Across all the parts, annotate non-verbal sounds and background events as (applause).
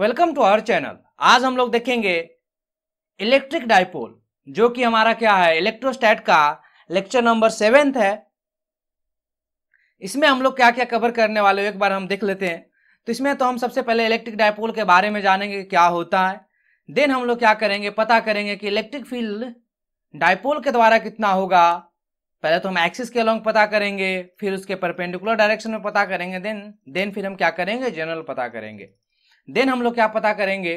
Welcome to our channel आज हम लोग देखेंगे इलेक्ट्रिक डायपोल जो कि हमारा क्या है इलेक्ट्रोस्टैट का लेक्चर नंबर सेवेंथ है इसमें हम लोग क्या क्या कवर करने वाले हो एक बार हम देख लेते हैं तो इसमें तो हम सबसे पहले इलेक्ट्रिक डायपोल के बारे में जानेंगे क्या होता है देन हम लोग क्या करेंगे पता करेंगे कि इलेक्ट्रिक फील्ड डायपोल के द्वारा कितना होगा पहले तो हम एक्सिस के अलॉन्ग पता करेंगे फिर उसके परपेंडिकुलर डायरेक्शन में पता करेंगे देन देन फिर हम क्या करेंगे जनरल पता करेंगे देन हम लोग क्या पता करेंगे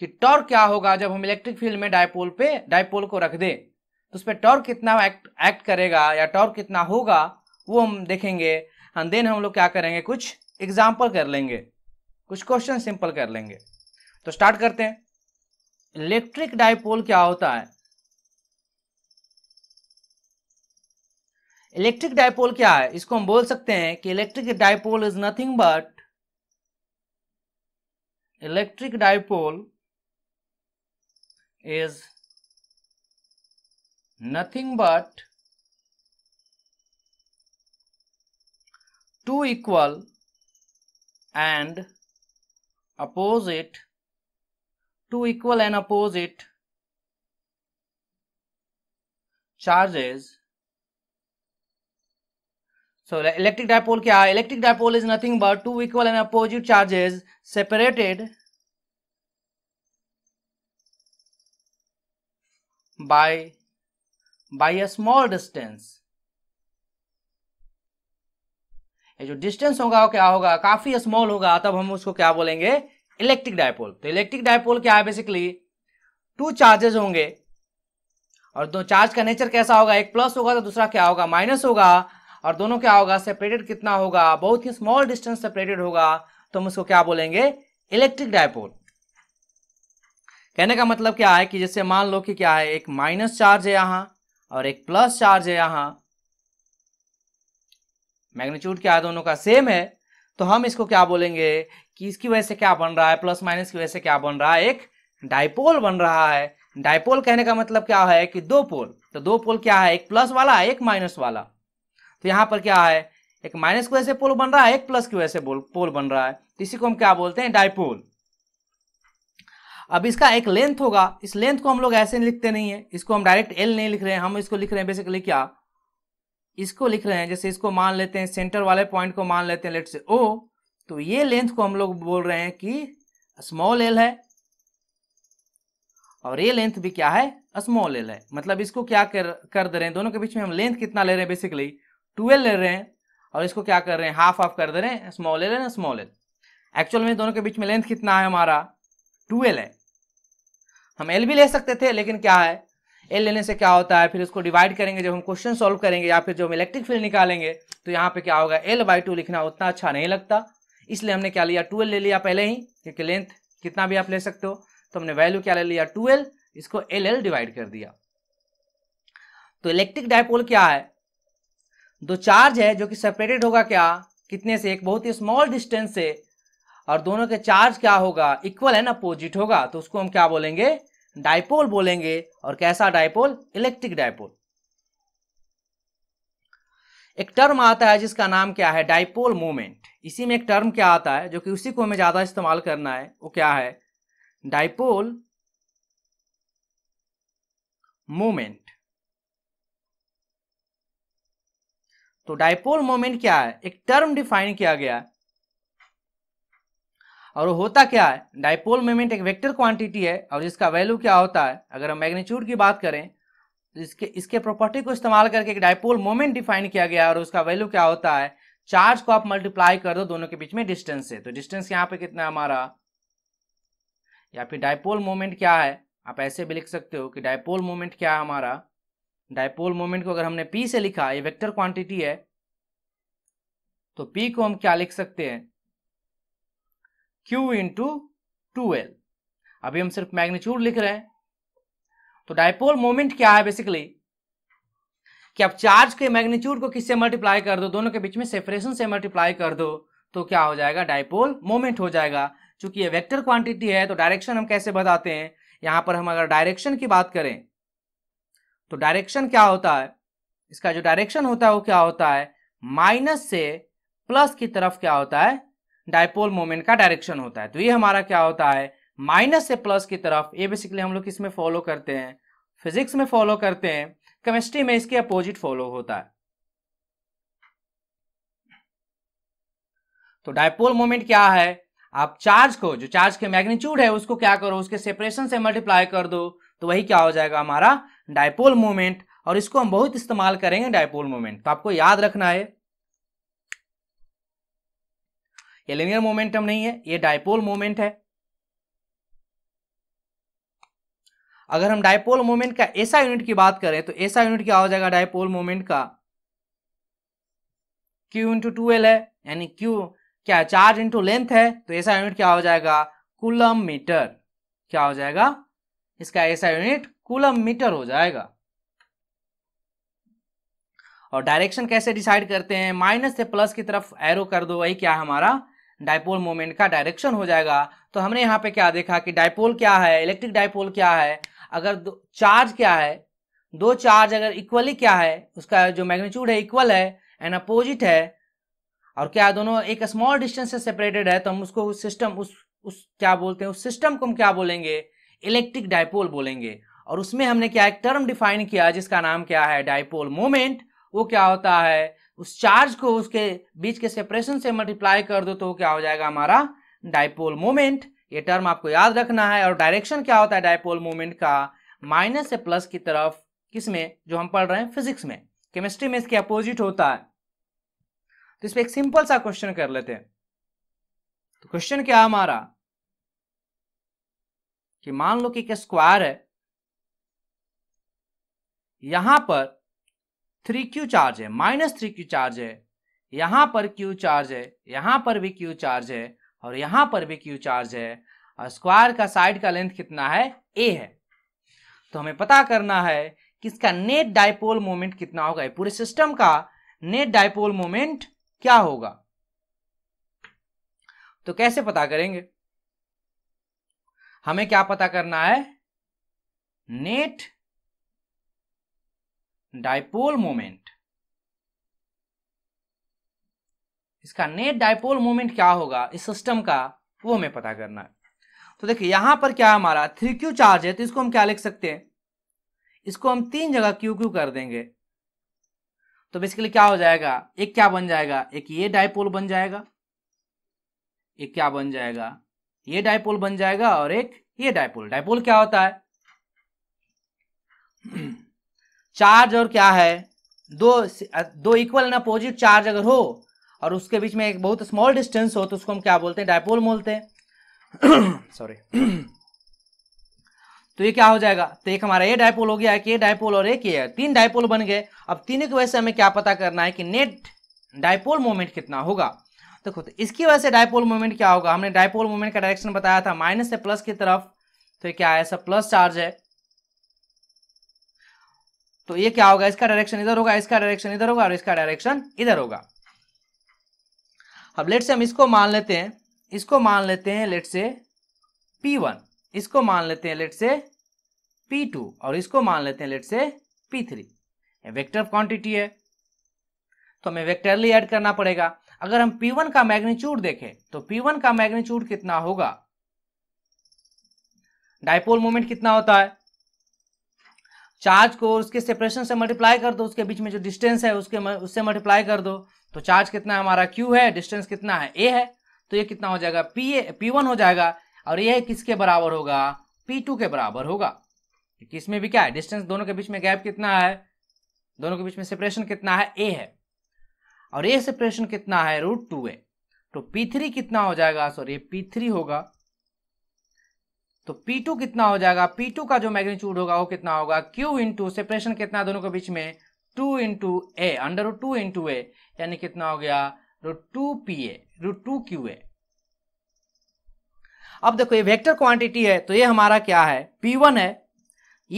कि टॉर्क क्या होगा जब हम इलेक्ट्रिक फील्ड में डायपोल पे डायपोल को रख दें तो उस पर टॉर्क कितना एक्ट एक्ट करेगा या टॉर्क कितना होगा वो हम देखेंगे एंड देन हम लोग क्या करेंगे कुछ एग्जाम्पल कर लेंगे कुछ क्वेश्चन सिंपल कर लेंगे तो स्टार्ट करते हैं इलेक्ट्रिक डायपोल क्या होता है इलेक्ट्रिक डायपोल क्या है इसको हम बोल सकते हैं कि electric dipole is nothing but electric dipole is nothing but two equal and opposite two equal and opposite charges so electric dipole kya electric dipole is nothing but two equal and opposite charges separated by by a small distance ये जो distance होगा वो क्या होगा काफी small होगा तब हम उसको क्या बोलेंगे इलेक्ट्रिक डायपोल तो इलेक्ट्रिक डायपोल क्या है बेसिकली टू चार्जेस होंगे और दो चार्ज का नेचर कैसा होगा एक प्लस होगा तो दूसरा क्या होगा माइनस होगा और दोनों क्या होगा सेपरेटेड कितना होगा बहुत ही स्मॉल डिस्टेंस सेपरेटेड होगा तो हम उसको क्या बोलेंगे इलेक्ट्रिक डायपोल कहने का मतलब क्या है कि जैसे मान लो कि क्या है एक माइनस चार्ज है यहां और एक प्लस चार्ज है यहां मैग्नीट्यूड क्या है दोनों का सेम है तो हम इसको क्या बोलेंगे कि इसकी वजह से क्या बन रहा है प्लस माइनस की वजह से क्या बन रहा है एक डायपोल बन रहा है डायपोल कहने का मतलब क्या है कि दो पोल तो दो पोल क्या है एक प्लस वाला एक माइनस वाला तो यहां पर क्या है एक माइनस की वजह से पोल बन रहा है एक प्लस की वजह से पोल बन रहा है तो इसी को हम क्या बोलते हैं डाइपोल अब इसका एक लेंथ होगा इस लेंथ को हम लोग ऐसे लिखते नहीं है इसको हम डायरेक्ट एल नहीं लिख रहे हैं हम इसको लिख रहे हैं बेसिकली क्या इसको लिख रहे हैं जैसे इसको मान लेते हैं सेंटर वाले पॉइंट को मान लेते हैं लेट से ओ तो ये लेंथ को हम लोग बोल रहे हैं कि स्मॉल एल है और ये लेंथ भी क्या है स्मॉल एल है मतलब इसको क्या कर कर दे रहे हैं दोनों के बीच में हम लेंथ कितना ले रहे हैं बेसिकली टूएल ले रहे हैं और इसको क्या कर रहे हैं हाफ हाफ कर दे रहे हैं small L and small L actual में दोनों के बीच में लेंथ कितना है हमारा ट्वेल्व है हम एल भी ले सकते थे लेकिन क्या है एल लेने से क्या होता है फिर उसको डिवाइड करेंगे जब हम क्वेश्चन सॉल्व करेंगे या फिर जो हम इलेक्ट्रिक फील्ड निकालेंगे तो यहाँ पे क्या होगा एल बाई टू लिखना उतना अच्छा नहीं लगता इसलिए हमने क्या लिया टूएल्व ले लिया पहले ही क्योंकि लेंथ कितना भी आप ले सकते हो तो हमने वैल्यू क्या ले लिया टूएल्व इसको एल एल डिवाइड कर दिया तो इलेक्ट्रिक डायपोल क्या है दो चार्ज है जो कि सेपरेटेड होगा क्या कितने से एक बहुत ही स्मॉल डिस्टेंस से और दोनों के चार्ज क्या होगा इक्वल है ना अपोजिट होगा तो उसको हम क्या बोलेंगे डायपोल बोलेंगे और कैसा डायपोल इलेक्ट्रिक डायपोल एक टर्म आता है जिसका नाम क्या है डायपोल मोमेंट इसी में एक टर्म क्या आता है जो कि उसी को हमें ज्यादा इस्तेमाल करना है वो क्या है डायपोल मोमेंट तो डायपोल मोमेंट क्या है एक टर्म डिफाइन किया गया है और होता क्या है डाइपोल मोमेंट एक वेक्टर क्वांटिटी है और इसका वैल्यू क्या होता है अगर हम मैग्नीट्यूड की बात करें तो इसके इसके प्रॉपर्टी को इस्तेमाल करके एक डाइपोल मोमेंट डिफाइन किया गया है और उसका वैल्यू क्या होता है चार्ज को आप मल्टीप्लाई कर दो दोनों के बीच में डिस्टेंस से तो डिस्टेंस यहाँ पे कितना हमारा या फिर डायपोल मोमेंट क्या है आप ऐसे भी लिख सकते हो कि डायपोल मोमेंट क्या है हमारा डायपोल मोमेंट को अगर हमने पी से लिखा ये वेक्टर क्वांटिटी है तो पी को हम क्या लिख सकते हैं क्यू इंटू टू एल अभी हम सिर्फ मैग्नीच्यूड लिख रहे हैं तो डायपोल मोमेंट क्या है बेसिकली कि आप चार्ज के मैग्नीच्यूड को किससे मल्टीप्लाई कर दो दोनों के बीच में सेपरेशन से मल्टीप्लाई कर दो तो क्या हो जाएगा डायपोल मोमेंट हो जाएगा चूंकि ये वेक्टर क्वांटिटी है तो डायरेक्शन हम कैसे बताते हैं यहां पर हम अगर डायरेक्शन की बात करें तो डायरेक्शन क्या होता है इसका जो डायरेक्शन होता है वो क्या होता है माइनस से प्लस की तरफ क्या होता है डायपोल मोमेंट का डायरेक्शन होता है तो ये हमारा क्या होता है माइनस से प्लस की तरफ ये बेसिकली हम लोग इसमें फॉलो करते हैं फिजिक्स में फॉलो करते हैं केमिस्ट्री में इसके अपोजिट फॉलो होता है तो डायपोल मोमेंट क्या है आप चार्ज को जो चार्ज के मैग्नीट्यूड है उसको क्या करो उसके सेपरेशन से मल्टीप्लाई कर दो तो वही क्या हो जाएगा हमारा डायपोल मोमेंट और इसको हम बहुत इस्तेमाल करेंगे डायपोल मोमेंट तो आपको याद रखना है ये लिनियर मोमेंटम नहीं है ये डायपोल मोमेंट है अगर हम डायपोल मोमेंट का ऐसा यूनिट की बात करें तो ऐसा यूनिट क्या हो जाएगा डायपोल मोमेंट का q इंटू टू एल है यानी q क्या चार्ज इंटू लेंथ है तो ऐसा यूनिट क्या हो जाएगा कुलम मीटर क्या हो जाएगा इसका ऐसा यूनिट कुलम मीटर हो जाएगा और डायरेक्शन कैसे डिसाइड करते हैं माइनस से प्लस की तरफ एरो कर दो वही क्या हमारा डायपोल मोमेंट का डायरेक्शन हो जाएगा तो हमने यहाँ पे क्या देखा कि डायपोल क्या है इलेक्ट्रिक डायपोल क्या है अगर दो चार्ज क्या है दो चार्ज अगर इक्वली क्या है उसका जो मैग्नीट्यूड है इक्वल है एंड अपोजिट है और क्या दोनों एक स्मॉल डिस्टेंस से सेपरेटेड है तो हम उसको उस सिस्टम उस उस क्या बोलते हैं उस सिस्टम को हम क्या बोलेंगे इलेक्ट्रिक डायपोल बोलेंगे और उसमें हमने क्या एक टर्म डिफाइन किया जिसका नाम क्या है डायपोल मोमेंट वो क्या होता है उस चार्ज को उसके बीच के सेपरेशन से मल्टीप्लाई कर दो तो क्या हो जाएगा हमारा डायपोल मोमेंट ये टर्म आपको याद रखना है और डायरेक्शन क्या होता है डायपोल मोमेंट का माइनस से प्लस की तरफ किसमें जो हम पढ़ रहे हैं फिजिक्स में केमिस्ट्री में इसके अपोजिट होता है तो इस पर एक सिंपल सा क्वेश्चन कर लेते हैं तो क्वेश्चन क्या हमारा कि मान लो कि एक स्क्वायर है यहां पर थ्री क्यू चार्ज है माइनस थ्री क्यू चार्ज है यहाँ पर क्यू चार्ज है यहाँ पर भी क्यू चार्ज है और यहाँ पर भी क्यू चार्ज है और स्क्वायर का साइड का लेंथ कितना है ए है तो हमें पता करना है कि इसका नेट डायपोल मोमेंट कितना होगा पूरे सिस्टम का नेट डायपोल मोमेंट क्या होगा तो कैसे पता करेंगे हमें क्या पता करना है नेट डायपोल मोमेंट इसका नेट डायपोल मोमेंट क्या होगा इस सिस्टम का वो हमें पता करना है तो देखिए यहां पर क्या हमारा थ्री क्यू चार्ज है तो इसको हम क्या लिख सकते हैं इसको हम तीन जगह क्यू क्यू कर देंगे तो बेसिकली क्या हो जाएगा एक क्या बन जाएगा एक ये डायपोल बन जाएगा एक क्या बन जाएगा ये डायपोल बन जाएगा और एक ये डायपोल डायपोल क्या होता है (clears throat) चार्ज और क्या है दो दो इक्वल एंड अपोजिट चार्ज अगर हो और उसके बीच में एक बहुत स्मॉल डिस्टेंस हो तो उसको हम क्या बोलते हैं डायपोल बोलते हैं सॉरी (clears throat) तो ये क्या हो जाएगा तो एक हमारा ए डायपोल हो गया एक ए डायपोल और एक ये तीन डायपोल बन गए अब तीनों की वजह से हमें क्या पता करना है कि नेट डायपोल मोमेंट कितना होगा देखो तो इसकी वजह से डायपोल मोमेंट क्या होगा हमने डायपोल मोमेंट का डायरेक्शन बताया था माइनस से प्लस की तरफ तो क्या है सब प्लस चार्ज है तो ये क्या होगा इसका डायरेक्शन इधर होगा इसका डायरेक्शन इधर होगा और इसका डायरेक्शन इधर होगा अब लेट से हम इसको मान लेते हैं इसको मान लेते हैं लेट से पी वन इसको मान लेते हैं लेट से पी टू और इसको मान लेते हैं लेट से पी थ्री वेक्टर क्वांटिटी है तो हमें वेक्टरली ऐड करना पड़ेगा अगर हम P1 का मैग्नीच्यूड देखें तो P1 का मैग्नीच्यूड कितना होगा डायपोल मोमेंट कितना होता है चार्ज को उसके सेपरेशन से मल्टीप्लाई कर दो उसके बीच में जो डिस्टेंस है उसके उससे मल्टीप्लाई कर दो तो चार्ज कितना है हमारा क्यू है डिस्टेंस कितना है ए है तो ये कितना हो जाएगा पी ए पी वन हो जाएगा और ये किसके बराबर होगा पी टू के बराबर होगा इसमें भी क्या है डिस्टेंस दोनों के बीच में गैप कितना है दोनों के बीच में सेपरेशन कितना है ए है और ए सेपरेशन कितना है रूट टू ए तो पी थ्री कितना हो जाएगा सॉरी पी थ्री होगा तो P2 कितना हो जाएगा P2 का जो मैग्नीट्यूड होगा वो कितना होगा Q इंटू सेपरेशन कितना दोनों के बीच में two into A under root two into A यानी कितना हो गया root two P A root two Q A अब देखो ये वेक्टर क्वांटिटी है तो ये हमारा क्या है P1 है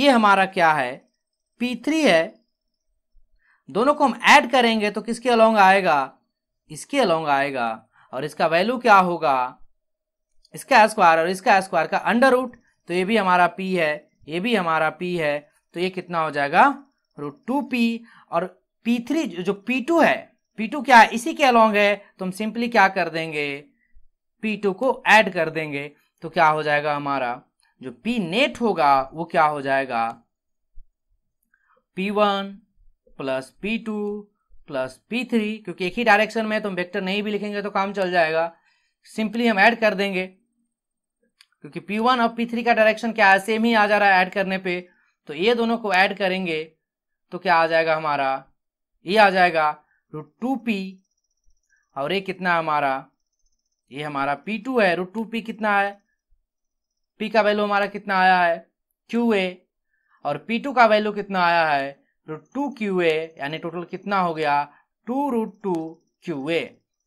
ये हमारा क्या है P3 है दोनों को हम ऐड करेंगे तो किसके अलोंग आएगा इसके अलोंग आएगा और इसका वैल्यू क्या होगा इसका स्क्वायर और इसका स्क्वायर का अंडर रूट तो ये भी हमारा पी है ये भी हमारा पी है तो ये कितना हो जाएगा रूट टू पी और पी थ्री जो पी टू है पी टू क्या है इसी के अलॉन्ग है तो हम सिंपली क्या कर देंगे पी टू को ऐड कर देंगे तो क्या हो जाएगा हमारा जो पी नेट होगा वो क्या हो जाएगा P one plus P two plus P three क्योंकि एक ही डायरेक्शन में तो हम वेक्टर नहीं भी लिखेंगे तो काम चल जाएगा सिंपली हम ऐड कर देंगे क्योंकि P1 और P3 का डायरेक्शन क्या है सेम ही आ जा रहा है ऐड करने पे तो ये दोनों को ऐड करेंगे तो क्या आ जाएगा हमारा ये आ जाएगा रूट टू पी और ये कितना हमारा ये हमारा पी टू है रूट टू पी कितना है पी का वैल्यू हमारा कितना आया है क्यू ए और पी टू का वैल्यू कितना आया है रूट टू क्यू ए यानी टोटल कितना हो गया two root two Q A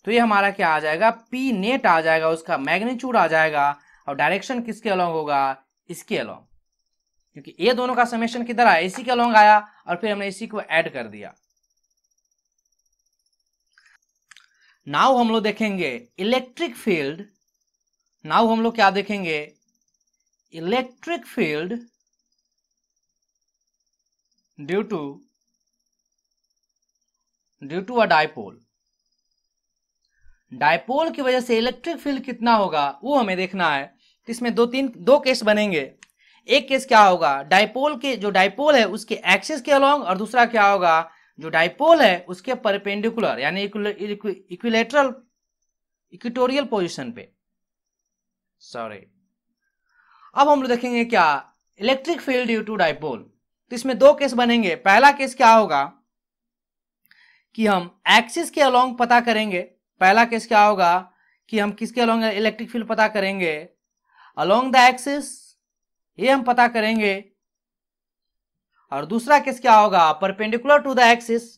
तो ये हमारा क्या आ जाएगा पी नेट आ जाएगा उसका मैग्नीच्यूड आ जाएगा और डायरेक्शन किसके अलॉन्ग होगा इसके अलॉन्ग क्योंकि ये दोनों का समेशन किधर आया इसी के अलॉन्ग आया और फिर हमने इसी को ऐड कर दिया नाव हम लोग देखेंगे इलेक्ट्रिक फील्ड नाउ हम लोग क्या देखेंगे electric field due to due to a dipole dipole की वजह से इलेक्ट्रिक फील्ड कितना होगा वो हमें देखना है तो इसमें दो तीन दो केस बनेंगे एक केस क्या होगा डायपोल के जो डायपोल है उसके एक्सेस के अलॉन्ग और दूसरा क्या होगा जो डायपोल है उसके परपेंडिकुलर यानी इक्विलेटरल इक्विटोरियल पोजिशन पे सॉरी अब हम लोग देखेंगे क्या electric field due to dipole तो इसमें दो केस बनेंगे पहला केस क्या होगा कि हम एक्सिस के अलोंग पता करेंगे पहला केस क्या होगा कि हम किसके अलोंग इलेक्ट्रिक फील्ड पता करेंगे अलोंग द एक्सिस ये हम पता करेंगे और दूसरा केस क्या होगा परपेंडिकुलर टू द एक्सिस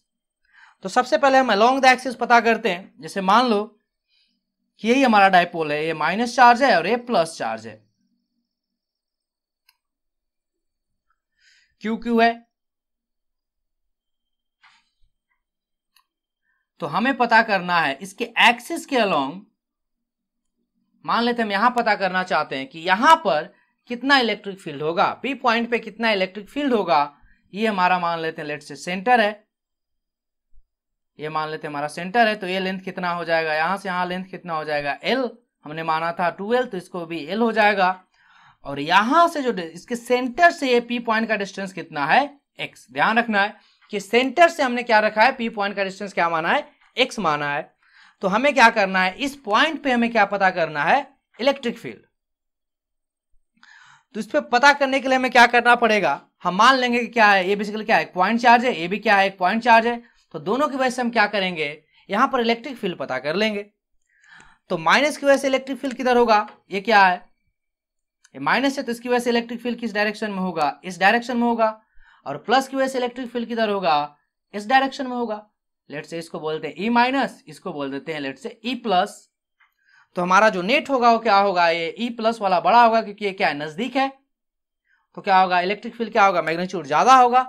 तो सबसे पहले हम अलोंग द एक्सिस पता करते हैं जैसे मान लो कि यही हमारा डायपोल है ये माइनस चार्ज है और ये प्लस चार्ज है क्यू क्यू है तो हमें पता करना है इसके एक्सिस के अलोंग मान लेते हम यहां पता करना चाहते हैं कि यहां पर कितना इलेक्ट्रिक फील्ड होगा पी पॉइंट पे कितना इलेक्ट्रिक फील्ड होगा ये हमारा मान लेते हैं लेट से सेंटर है ये मान लेते हैं हमारा सेंटर है तो ये लेंथ कितना हो जाएगा यहां से यहां लेंथ कितना हो जाएगा एल हमने माना था टू तो इसको भी एल हो जाएगा और यहां से जो इसके सेंटर से ये पी पॉइंट का डिस्टेंस कितना है एक्स ध्यान रखना है कि सेंटर से हमने क्या रखा है पी पॉइंट का डिस्टेंस क्या माना है एक्स माना है तो हमें क्या करना है इस पॉइंट पे हमें क्या पता करना है इलेक्ट्रिक फील्ड तो इस पर पता करने के लिए हमें क्या करना पड़ेगा हम मान लेंगे कि क्या है ये बेसिकली क्या है पॉइंट चार्ज है ये भी क्या है एक पॉइंट चार्ज है तो दोनों की वजह से हम क्या करेंगे यहां पर इलेक्ट्रिक फील्ड पता कर लेंगे तो माइनस की वजह से इलेक्ट्रिक फील्ड किधर होगा ये क्या है ये माइनस है तो इसकी वजह से इलेक्ट्रिक फील्ड किस डायरेक्शन में होगा इस डायरेक्शन में होगा और प्लस की वजह से इलेक्ट्रिक फील्ड किधर होगा इस डायरेक्शन में होगा लेट से इसको बोलते हैं ई e माइनस इसको बोल देते हैं लेट से ई प्लस तो हमारा जो नेट होगा वो क्या होगा ये ई e प्लस वाला बड़ा होगा क्योंकि ये क्या है नजदीक है तो क्या होगा इलेक्ट्रिक फील्ड क्या होगा मैग्नीट्यूड ज्यादा होगा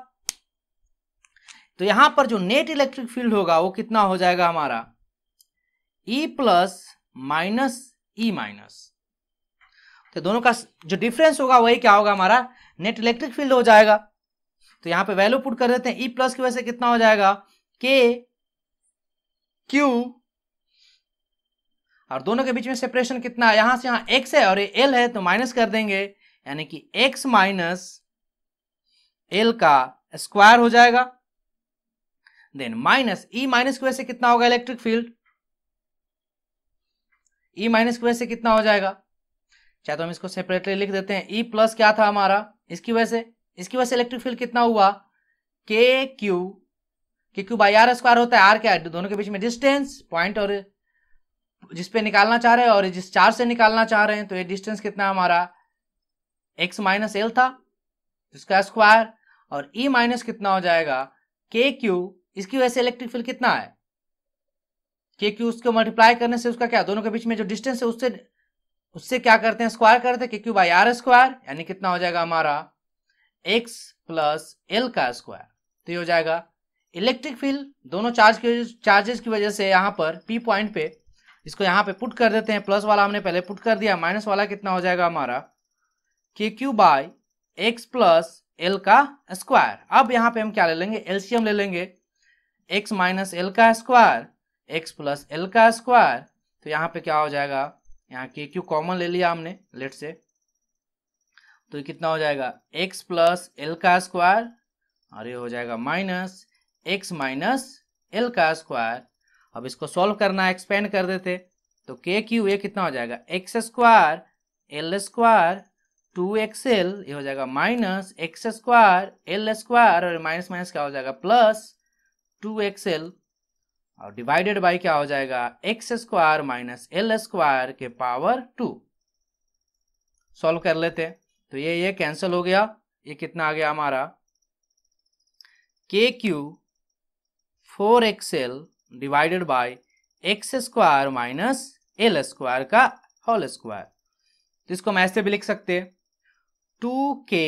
तो यहां पर जो नेट इलेक्ट्रिक फील्ड होगा वो कितना हो जाएगा हमारा E plus minus E minus तो दोनों का जो डिफरेंस होगा वही क्या होगा हमारा नेट इलेक्ट्रिक फील्ड हो जाएगा तो यहां पे वैल्यू पुट कर देते हैं ई e प्लस की वजह से कितना हो जाएगा के क्यू और दोनों के बीच में सेपरेशन कितना है यहां से यहां एक्स है और ये एल है तो माइनस कर देंगे यानी कि एक्स माइनस एल का स्क्वायर हो जाएगा देन माइनस ई माइनस की वजह से कितना होगा इलेक्ट्रिक फील्ड ई माइनस की वजह से कितना हो जाएगा चाहे तो हम इसको सेपरेटली लिख देते हैं ई e प्लस क्या था हमारा इसकी वजह से इसकी वजह से इलेक्ट्रिक फील्ड कितना हुआ के क्यू क्योंकि क्यू बाई आर स्क्वायर होता है आर क्या है दोनों के बीच में डिस्टेंस पॉइंट और जिस पे निकालना चाह रहे हैं और जिस चार से निकालना चाह रहे हैं तो ये डिस्टेंस कितना हमारा एक्स माइनस एल था इसका स्क्वायर और ई e माइनस कितना हो जाएगा के क्यू इसकी वजह से इलेक्ट्रिक फील्ड कितना है के क्यू उसको मल्टीप्लाई करने से उसका क्या दोनों के बीच में जो डिस्टेंस है उससे उससे क्या करते हैं स्क्वायर करते हैं के क्यू बाई आर स्क्वायर यानी कितना हो जाएगा हमारा एक्स प्लस एल का स्क्वायर तो ये हो जाएगा इलेक्ट्रिक फील्ड दोनों चार्ज के चार्जेस की वजह से यहाँ पर पी पॉइंट पे इसको यहाँ पे पुट कर देते हैं प्लस वाला हमने पहले पुट कर दिया माइनस वाला कितना हो जाएगा हमारा K Q by X plus L का स्क्वायर अब यहाँ पे हम क्या ले लेंगे एलसीएम ले लेंगे एक्स माइनस एल का स्क्वायर एक्स प्लस एल का स्क्वायर तो यहाँ पे क्या हो जाएगा यहाँ के क्यू कॉमन ले लिया हमने लेट से तो कितना हो जाएगा एक्स प्लस एल का स्क्वायर और ये हो जाएगा माइनस एक्स माइनस एल का स्क्वायर अब इसको सॉल्व करना एक्सपेंड कर देते तो के क्यू ए कितना हो जाएगा X square L square two X L ये हो जाएगा minus X square L square और माइनस माइनस क्या हो जाएगा प्लस टू एक्स एल और डिवाइडेड बाई क्या हो जाएगा X square minus L square के पावर टू सॉल्व कर लेते तो ये ये कैंसिल हो गया ये कितना आ गया हमारा K Q four X L divided by X square minus L square का होल स्क्वायर तो इसको हम ऐसे भी लिख सकते हैं two K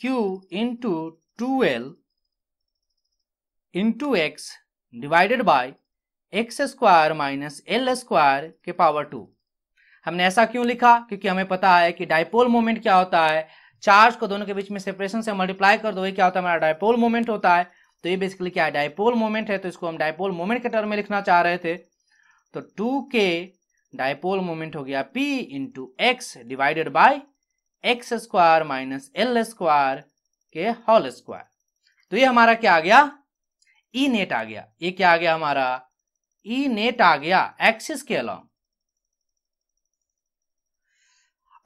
Q into two L into X divided by X square minus L square के पावर टू हमने ऐसा क्यों लिखा क्योंकि हमें पता है कि डायपोल मोमेंट क्या होता है चार्ज को दोनों के बीच में सेपरेशन से मल्टीप्लाई कर दो ये क्या होता है हमारा डायपोल मोमेंट होता है तो ये बेसिकली क्या है डायपोल मोमेंट है तो इसको हम डायपोल मोमेंट के टर्म में लिखना चाह रहे थे तो टू के डायपोल मोमेंट हो गया P into X divided by X square minus L square के होल स्क्वायर तो ये हमारा क्या आ गया ई नेट आ गया ये क्या आ गया हमारा ई नेट आ गया एक्सिस के अलॉन्ग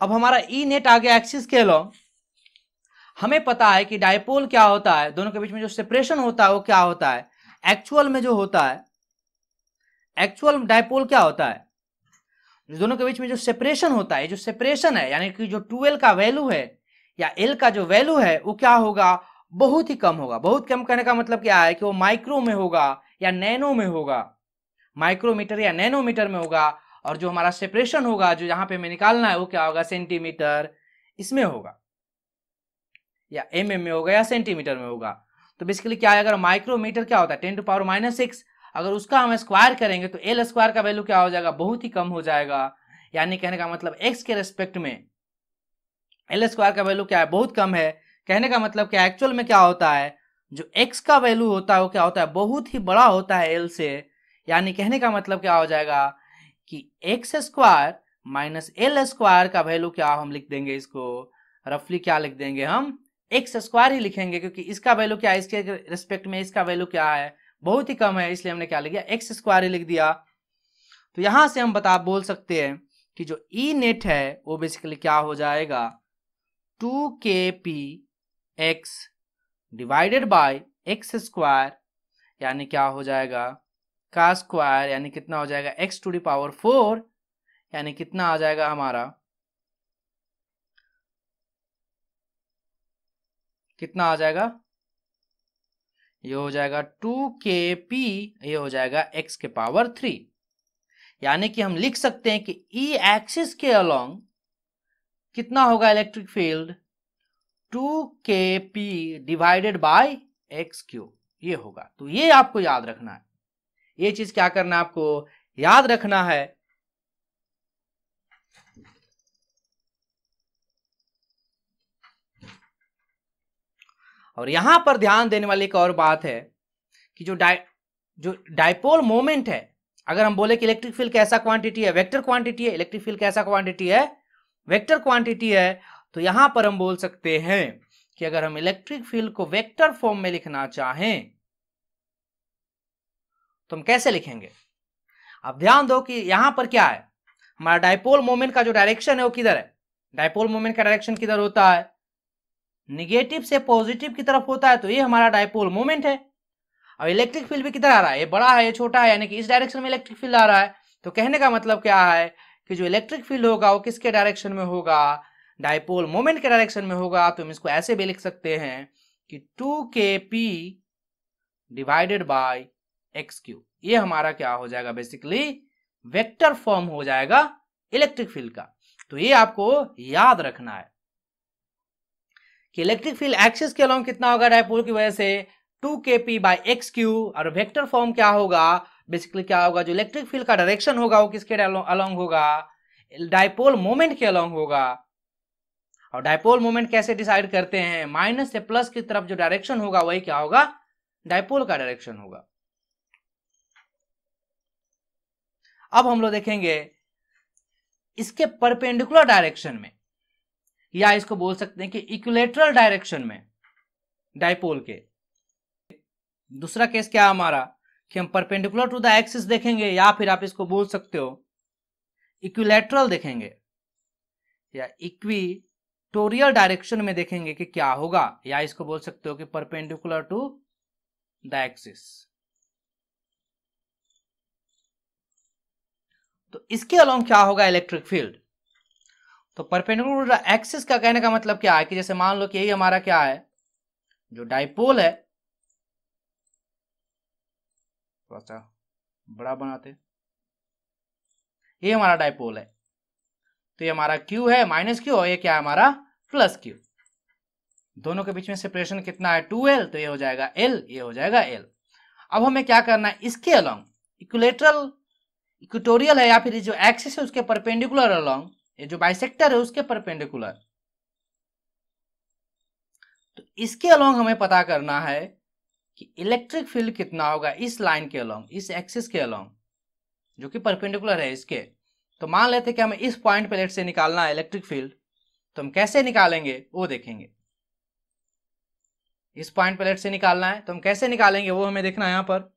अब हमारा ई नेट आ गया एक्सिस के अलॉन्ग हमें पता है कि डायपोल क्या होता है दोनों के बीच में जो सेपरेशन होता है वो क्या होता है एक्चुअल में जो होता है एक्चुअल डायपोल क्या होता है दोनों के बीच में जो सेपरेशन होता है जो सेपरेशन है यानी कि जो टू का वैल्यू है या एल का जो वैल्यू है वो क्या होगा बहुत ही कम होगा बहुत कम करने का मतलब क्या है कि वो माइक्रो में होगा या नैनो में होगा माइक्रोमीटर या नैनोमीटर में होगा और जो हमारा सेपरेशन होगा जो यहाँ पे हमें निकालना है वो क्या होगा सेंटीमीटर इसमें होगा या एम mm में होगा या सेंटीमीटर में होगा तो बेसिकली क्या है अगर माइक्रोमीटर क्या होता है ten to power minus six अगर उसका हम स्क्वायर करेंगे तो एल स्क्वायर का वैल्यू क्या हो जाएगा बहुत ही कम हो जाएगा यानी कहने का मतलब एक्स के रेस्पेक्ट में एल स्क्वायर का वैल्यू क्या है बहुत कम है कहने का मतलब क्या एक्चुअल में क्या होता है जो एक्स का वैल्यू होता है वो क्या होता है बहुत ही बड़ा होता है एल से यानी कहने का मतलब क्या हो जाएगा कि X square minus L square का वैल्यू क्या हम लिख देंगे इसको रफली क्या लिख देंगे हम एक्स स्क्वायर ही लिखेंगे क्योंकि इसका वैल्यू क्या है इसके रिस्पेक्ट में इसका वैल्यू क्या है बहुत ही कम है इसलिए हमने क्या लिख दिया एक्स स्क्वायर ही लिख दिया तो यहां से हम बता बोल सकते हैं कि जो ई e नेट है वो बेसिकली क्या हो जाएगा two K P X divided by X square यानी क्या हो जाएगा का स्क्वायर यानी कितना हो जाएगा X to the power four यानी कितना आ जाएगा हमारा कितना आ जाएगा ये हो जाएगा टू के पी ये हो जाएगा एक्स के पावर थ्री यानी कि हम लिख सकते हैं कि ई e एक्सिस के अलोंग कितना होगा electric field two K P divided by X Q ये होगा तो ये आपको याद रखना है ये चीज क्या करना है आपको याद रखना है और यहां पर ध्यान देने वाली एक और बात है कि जो डाइ जो डाइपोल मोमेंट है अगर हम बोले कि इलेक्ट्रिक फील्ड कैसा क्वांटिटी है वेक्टर क्वांटिटी है इलेक्ट्रिक फील्ड कैसा क्वांटिटी है वेक्टर क्वांटिटी है तो यहां पर हम बोल सकते हैं कि अगर हम इलेक्ट्रिक फील्ड को वेक्टर फॉर्म में लिखना चाहें तो हम कैसे लिखेंगे अब ध्यान दो कि यहां पर क्या है हमारा डायपोल मोमेंट का जो डायरेक्शन है वो किधर है डायपोल मोमेंट का डायरेक्शन किधर होता है निगेटिव से पॉजिटिव की तरफ होता है तो ये हमारा डायपोल मोमेंट है अब इलेक्ट्रिक फील्ड भी किधर आ रहा है ये बड़ा है ये छोटा है यानी कि इस डायरेक्शन में इलेक्ट्रिक फील्ड आ रहा है तो कहने का मतलब क्या है कि जो इलेक्ट्रिक फील्ड होगा वो किसके डायरेक्शन में होगा डायपोल मोमेंट के डायरेक्शन में होगा तो हम इसको ऐसे भी लिख सकते हैं कि two K P divided by X Q ये हमारा क्या हो जाएगा बेसिकली वेक्टर फॉर्म हो जाएगा इलेक्ट्रिक फील्ड का तो ये आपको याद रखना है कि इलेक्ट्रिक फील्ड एक्सिस के अलॉन्ग कितना होगा डायपोल की वजह से two K P by X cube और वेक्टर फॉर्म क्या होगा बेसिकली क्या होगा जो इलेक्ट्रिक फील्ड का डायरेक्शन होगा वो किसके अलॉन्ग होगा डायपोल मोमेंट के अलॉन्ग होगा और डायपोल मोमेंट कैसे डिसाइड करते हैं माइनस से प्लस की तरफ जो डायरेक्शन होगा वही क्या होगा डायपोल का डायरेक्शन होगा अब हम लोग देखेंगे इसके परपेंडिकुलर डायरेक्शन में या इसको बोल सकते हैं कि इक्वलेटरल डायरेक्शन में डायपोल के दूसरा केस क्या हमारा कि हम परपेंडिकुलर टू द एक्सिस देखेंगे या फिर आप इसको बोल सकते हो इक्विलेटरल देखेंगे या इक्विटोरियल डायरेक्शन में देखेंगे कि क्या होगा या इसको बोल सकते हो कि परपेंडिकुलर टू द एक्सिस तो इसके अलोंग क्या होगा इलेक्ट्रिक फील्ड तो परपेंडिकुलर एक्सिस का कहने का मतलब क्या है कि जैसे मान लो कि यही हमारा क्या है जो डाइपोल है थोड़ा सा बड़ा बनाते ये हमारा डाइपोल है तो ये हमारा क्यू है माइनस क्यू और ये क्या है हमारा प्लस क्यू दोनों के बीच में सेपरेशन कितना है टू एल तो ये हो जाएगा एल ये हो जाएगा एल अब हमें क्या करना है इसके अलॉन्ग इक्विलेटरल इक्विटोरियल है या फिर जो एक्सिस है उसके परपेंडिकुलर अलॉन्ग ये जो बाइसेक्टर है उसके परपेंडिकुलर तो इसके अलोंग हमें पता करना है कि इलेक्ट्रिक फील्ड कितना होगा इस लाइन के अलोंग इस एक्सिस के अलोंग जो कि परपेंडिकुलर है इसके तो मान लेते कि हमें इस पॉइंट पे लेट से निकालना है इलेक्ट्रिक फील्ड तो हम कैसे निकालेंगे वो देखेंगे इस पॉइंट पे लेट से निकालना है तो हम कैसे निकालेंगे वो हमें देखना है यहां पर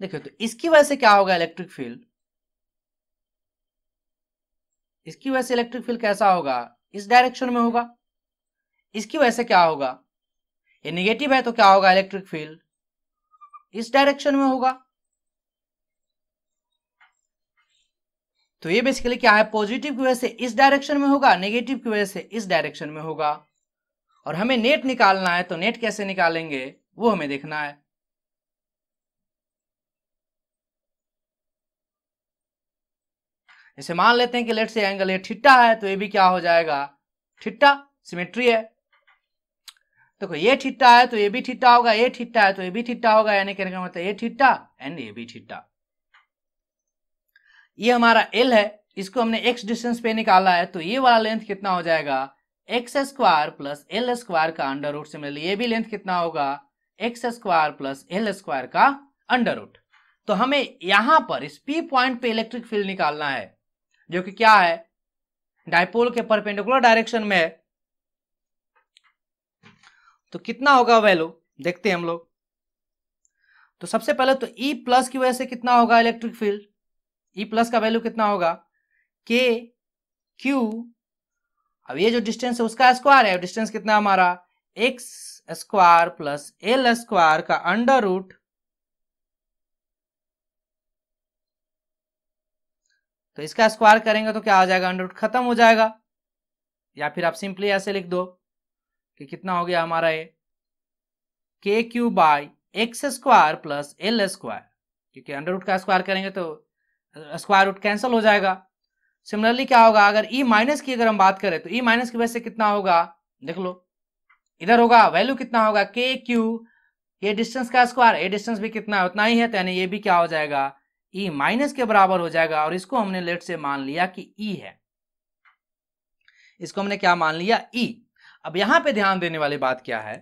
देखियो तो इसकी वजह से क्या होगा इलेक्ट्रिक फील्ड इसकी वजह से इलेक्ट्रिक फील्ड कैसा होगा इस डायरेक्शन में होगा इसकी वजह से क्या होगा ये निगेटिव है तो क्या होगा इलेक्ट्रिक फील्ड इस डायरेक्शन में होगा तो ये बेसिकली क्या है पॉजिटिव की वजह से इस डायरेक्शन में होगा नेगेटिव की वजह से इस डायरेक्शन में होगा और हमें नेट निकालना है तो नेट कैसे निकालेंगे वो हमें देखना है जैसे मान लेते हैं कि लेट से एंगल ये ठिट्टा है तो ये भी क्या हो जाएगा ठिट्टा सिमेट्री है देखो तो ये ठिट्टा है तो ये भी ठिट्टा होगा ये ठिट्टा है तो ये भी ठिट्टा होगा यानी कहने का मतलब ये ठिट्टा एंड ये भी ठिट्टा ये हमारा एल है इसको हमने एक्स डिस्टेंस पे निकाला है तो ये वाला लेंथ कितना हो जाएगा X square plus L square का अंडर रूट मिले ये भी लेंथ कितना होगा X square plus L square का अंडर रूट तो हमें यहां पर इस पी पॉइंट पे इलेक्ट्रिक फील्ड निकालना है जो कि क्या है डायपोल के परपेंडिकुलर डायरेक्शन में है तो कितना होगा वैल्यू देखते हैं हम लोग तो सबसे पहले तो ई e प्लस की वजह से कितना होगा इलेक्ट्रिक फील्ड ई प्लस का वैल्यू कितना होगा के क्यू अब ये जो डिस्टेंस है उसका स्क्वायर है डिस्टेंस कितना हमारा X square plus L square का अंडर रूट तो इसका स्क्वायर करेंगे तो क्या हो जाएगा अंडर रूट खत्म हो जाएगा या फिर आप सिंपली ऐसे लिख दो कि कितना हो गया हमारा ये K Q by X square plus L square क्योंकि अंडर रूट का स्क्वायर करेंगे तो स्क्वायर रूट कैंसिल हो जाएगा सिमिलरली क्या होगा अगर ई e माइनस की अगर हम बात करें तो ई e माइनस की वजह से कितना होगा देख लो इधर होगा वैल्यू कितना होगा के क्यू ये डिस्टेंस का स्क्वायर ये डिस्टेंस भी कितना है उतना ही है तो यानी ये भी क्या हो जाएगा ई e माइनस के बराबर हो जाएगा और इसको हमने लेट से मान लिया कि ई e है इसको हमने क्या मान लिया ई e। अब यहां पे ध्यान देने वाली बात क्या है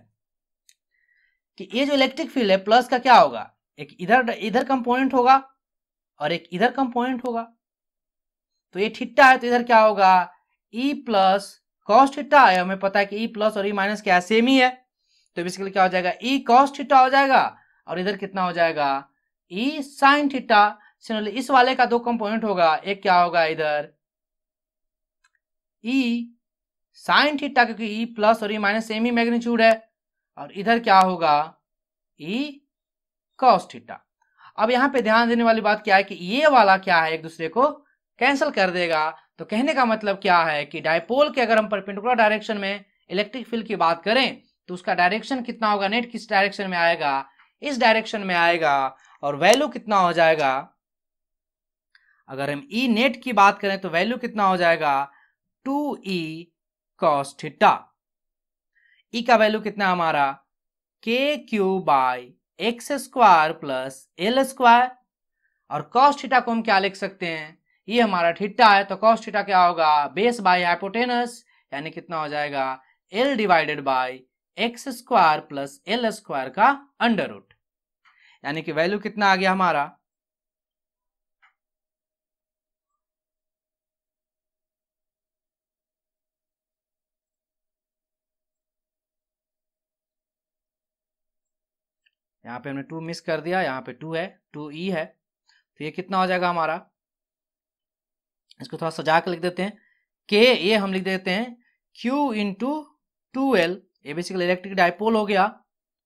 कि ये जो इलेक्ट्रिक फील्ड है प्लस का क्या होगा एक इधर इधर कंपोनेंट होगा और एक इधर कंपोनेंट होगा तो ये ठिट्टा है तो इधर क्या होगा ई प्लस कॉस ठिट्टा है हमें पता है कि ई प्लस और ई माइनस क्या सेम ही है तो बेसिकली क्या हो जाएगा ई कॉस ठिट्टा हो जाएगा और इधर कितना हो जाएगा ई साइन ठिट्टा सिनोल इस वाले का दो कंपोनेंट होगा एक क्या होगा इधर ई साइन थीटा क्योंकि ई e प्लस और ई माइनस सेम ही मैग्नीट्यूड है और इधर क्या होगा ई कॉस थीटा अब यहां पे ध्यान देने वाली बात क्या है कि ये वाला क्या है एक दूसरे को कैंसिल कर देगा तो कहने का मतलब क्या है कि डायपोल के अगर हम परपेंडिकुलर डायरेक्शन में इलेक्ट्रिक फील्ड की बात करें तो उसका डायरेक्शन कितना होगा नेट किस डायरेक्शन में आएगा इस डायरेक्शन में आएगा और वैल्यू कितना हो जाएगा अगर हम ई e नेट की बात करें तो वैल्यू कितना हो जाएगा two E cos theta E का वैल्यू कितना हमारा K Q by X square plus L square और कॉस थीटा को हम क्या लिख सकते हैं ये हमारा थीटा है तो कॉस थीटा क्या होगा बेस बाई हाइपोटेनस यानी कितना हो जाएगा L divided by X square plus L square का अंडर रूट यानी कि वैल्यू कितना आ गया हमारा यहाँ पे हमने टू मिस कर दिया यहाँ पे टू है टू ई e है तो ये कितना हो जाएगा हमारा इसको थोड़ा सजा कर लिख देते हैं के ये हम लिख देते हैं क्यू इंटू टू एल ये बेसिकली इलेक्ट्रिक डाइपोल हो गया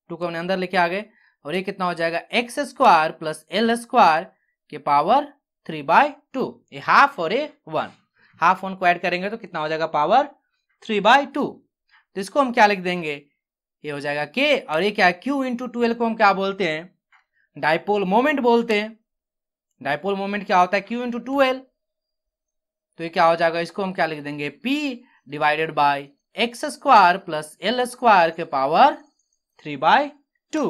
टू को हमने अंदर लेके आ गए और ये कितना हो जाएगा X square plus L square के पावर थ्री बाय टू ये हाफ और ए वन हाफ वन को ऐड करेंगे तो कितना हो जाएगा पावर थ्री बाय टू तो इसको हम क्या लिख देंगे ये हो जाएगा के और ये क्या है क्यू इंटू ट्वेल्व को हम क्या बोलते हैं डायपोल मोमेंट बोलते हैं डायपोल मोमेंट क्या होता है क्यू इंटू ट्वेल्व तो ये क्या हो जाएगा इसको हम क्या लिख देंगे P divided by X square plus L square के पावर थ्री बाय टू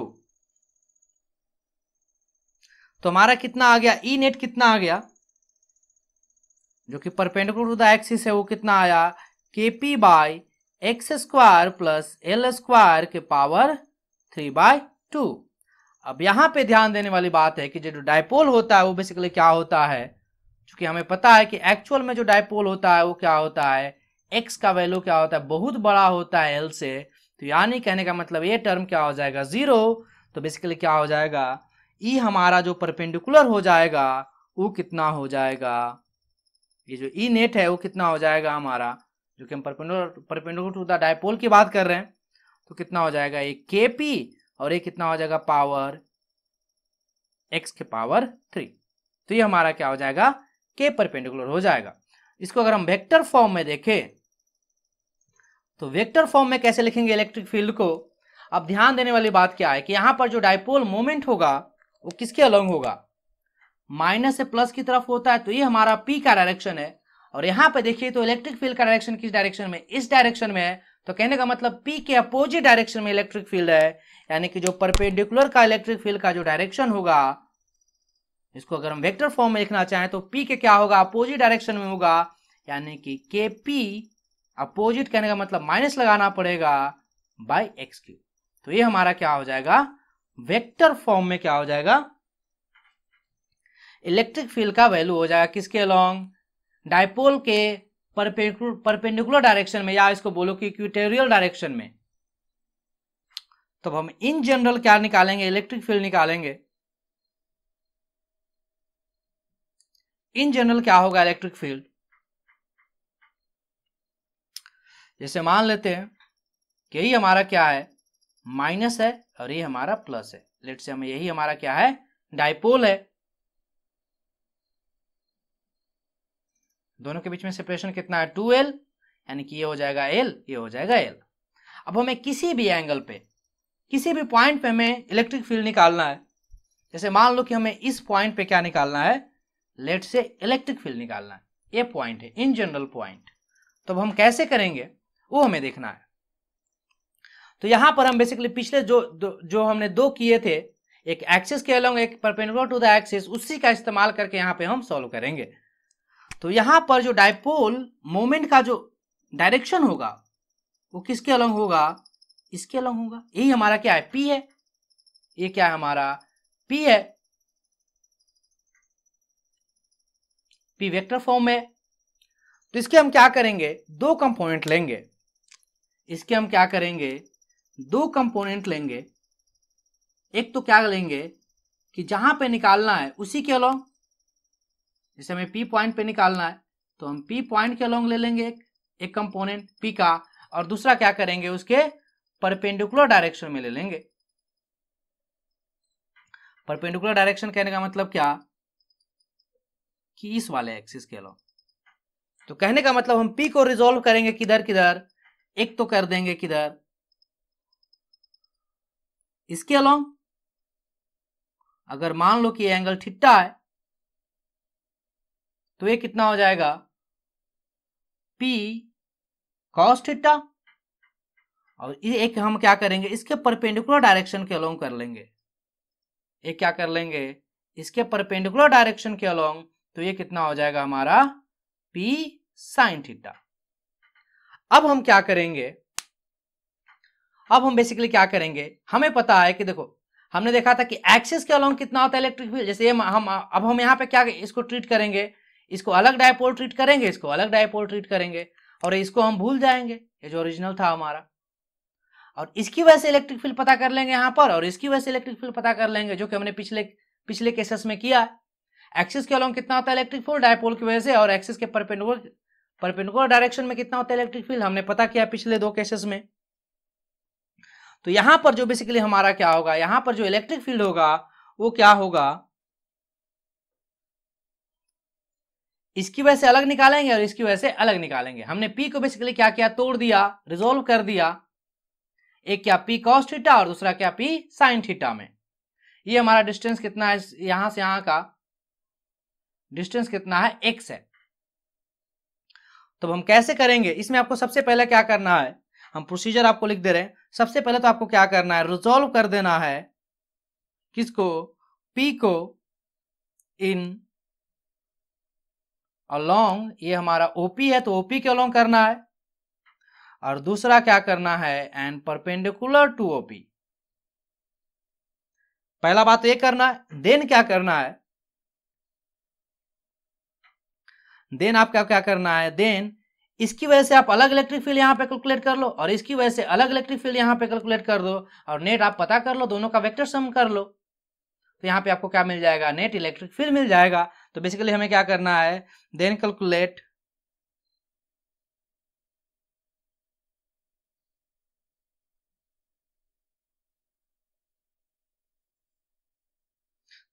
तो हमारा कितना आ गया ई e नेट कितना आ गया जो कि परपेंडिकुलर टू द एक्सिस है वो कितना आया K P by X square plus L square के पावर थ्री बाय टू अब यहां पे ध्यान देने वाली बात है कि जो डायपोल होता है वो बेसिकली क्या होता है चूंकि हमें पता है कि एक्चुअल में जो डायपोल होता है वो क्या होता है एक्स का वैल्यू क्या होता है बहुत बड़ा होता है एल से तो यानी कहने का मतलब ये टर्म क्या हो जाएगा जीरो तो बेसिकली क्या हो जाएगा ई e हमारा जो परपेंडिकुलर हो जाएगा वो कितना हो जाएगा ये जो ई e नेट है वो कितना हो जाएगा हमारा जो कि हम परपेंडिकुलर टू द डायपोल की बात कर रहे हैं तो कितना हो जाएगा एक के पी और ये कितना हो जाएगा पावर एक्स के पावर थ्री तो ये हमारा क्या हो जाएगा के परपेंडिकुलर हो जाएगा इसको अगर हम वेक्टर फॉर्म में देखें तो वेक्टर फॉर्म में कैसे लिखेंगे इलेक्ट्रिक फील्ड को अब ध्यान देने वाली बात क्या है कि यहां पर जो डायपोल मोमेंट होगा वो किसके अलोंग होगा माइनस से प्लस की तरफ होता है तो ये हमारा पी का डायरेक्शन है और यहां पर देखिए तो इलेक्ट्रिक फील्ड का डायरेक्शन किस डायरेक्शन में इस डायरेक्शन में है तो कहने का मतलब पी के अपोजिट डायरेक्शन में इलेक्ट्रिक फील्ड है यानी कि जो परपेडिकुलर का इलेक्ट्रिक फील्ड का जो डायरेक्शन होगा इसको अगर हम वेक्टर फॉर्म में लिखना चाहें तो पी के क्या होगा अपोजिट डायरेक्शन में होगा यानी कि के पी अपोजिट कहने का मतलब माइनस लगाना पड़ेगा बाई एक्स क्यू तो ये हमारा क्या हो जाएगा वेक्टर फॉर्म में क्या हो जाएगा इलेक्ट्रिक फील्ड का वैल्यू हो जाएगा किसके अलॉन्ग डायपोल के परपेंडिकुलर डायरेक्शन में या इसको बोलो कि इक्विटेरियल डायरेक्शन में तब हम इन जनरल क्या निकालेंगे इलेक्ट्रिक फील्ड निकालेंगे इन जनरल क्या होगा इलेक्ट्रिक फील्ड जैसे मान लेते हैं कि यही हमारा क्या है माइनस है और ये हमारा प्लस है लेट से हम यही हमारा क्या है डायपोल है दोनों के बीच में सेपरेशन कितना है टू एल यानी कि ये हो जाएगा एल ये हो जाएगा एल अब हमें किसी भी एंगल पे किसी भी पॉइंट पे हमें इलेक्ट्रिक फील्ड निकालना है जैसे मान लो कि हमें इस पॉइंट पे क्या निकालना है लेट से इलेक्ट्रिक फील्ड निकालना है ये पॉइंट है इन जनरल पॉइंट तो अब हम कैसे करेंगे वो हमें देखना है तो यहाँ पर हम बेसिकली पिछले जो जो हमने दो किए थे एक एक्सिस के अलॉन्ग एक परपेंडिकुलर टू द एक्सिस उसी का इस्तेमाल करके यहाँ पे हम सॉल्व करेंगे तो यहां पर जो डायपोल मोमेंट का जो डायरेक्शन होगा वो किसके अलग होगा इसके अलग होगा यही हमारा क्या है पी है ये क्या है हमारा पी है पी वेक्टर फॉर्म है तो इसके हम क्या करेंगे दो कंपोनेंट लेंगे इसके हम क्या करेंगे दो कंपोनेंट लेंगे एक तो क्या लेंगे कि जहां पे निकालना है उसी के अलॉन्ग जिसे हमें पी पॉइंट पे निकालना है तो हम पी पॉइंट के अलोंग ले लेंगे एक एक कंपोनेंट पी का और दूसरा क्या करेंगे उसके परपेंडिकुलर डायरेक्शन में ले लेंगे परपेंडिकुलर डायरेक्शन कहने का मतलब क्या कि इस वाले एक्सिस के अलोंग तो कहने का मतलब हम पी को रिजोल्व करेंगे किधर किधर एक तो कर देंगे किधर इसके अलोंग अगर मान लो कि एंगल ठिट्टा है तो ये कितना हो जाएगा पी cos थीटा और ये एक हम क्या करेंगे इसके परपेंडिकुलर डायरेक्शन के अलोंग कर लेंगे ये क्या कर लेंगे इसके परपेंडिकुलर डायरेक्शन के अलोंग तो ये कितना हो जाएगा हमारा पी साइन थीटा अब हम क्या करेंगे अब हम बेसिकली क्या करेंगे हमें पता है कि देखो हमने देखा था कि एक्सिस के अलोंग कितना होता है इलेक्ट्रिक फील्ड जैसे ये हम अब हम यहाँ पे क्या इसको ट्रीट करेंगे इसको अलग डायपोल ट्रीट करेंगे इसको अलग डायपोल ट्रीट करेंगे और इसको हम भूल जाएंगे ये जो ओरिजिनल था हमारा और इसकी वजह से इलेक्ट्रिक फील्ड पता कर लेंगे यहाँ पर और इसकी वजह से इलेक्ट्रिक फील्ड पता कर लेंगे जो कि हमने पिछले पिछले केसेस में किया है एक्सिस के अलॉन्ग कितना होता है इलेक्ट्रिक फील्ड डायपोल की वजह से और एक्सिस के परपेंडिकुलर परपेंडिकुलर डायरेक्शन में कितना होता है इलेक्ट्रिक फील्ड हमने पता किया पिछले दो केसेस में तो यहां पर जो बेसिकली हमारा क्या होगा यहाँ पर जो इलेक्ट्रिक फील्ड होगा वो क्या होगा इसकी वजह से अलग निकालेंगे और इसकी वजह से अलग निकालेंगे हमने पी को बेसिकली क्या किया तोड़ दिया रिजोल्व कर दिया एक क्या पी कॉस थीटा और दूसरा क्या पी साइन थीटा में ये हमारा डिस्टेंस कितना है यहां से यहां का डिस्टेंस कितना है एक्स है तो हम कैसे करेंगे इसमें आपको सबसे पहले क्या करना है हम प्रोसीजर आपको लिख दे रहे हैं सबसे पहले तो आपको क्या करना है रिजोल्व कर देना है किसको पी को इन अलोंग ये हमारा ओपी है तो ओपी के अलोंग करना है और दूसरा क्या करना है एंड परपेंडिकुलर टू ओपी पहला बात तो ये करना है देन क्या करना है देन आपका क्या करना है देन इसकी वजह से आप अलग इलेक्ट्रिक फील्ड यहां पे कैलकुलेट कर लो और इसकी वजह से अलग इलेक्ट्रिक फील्ड यहां पे कैलकुलेट कर दो और नेट आप पता कर लो दोनों का वेक्टर सम कर लो तो यहां पे आपको क्या मिल जाएगा नेट इलेक्ट्रिक फील्ड मिल जाएगा तो बेसिकली हमें क्या करना है then calculate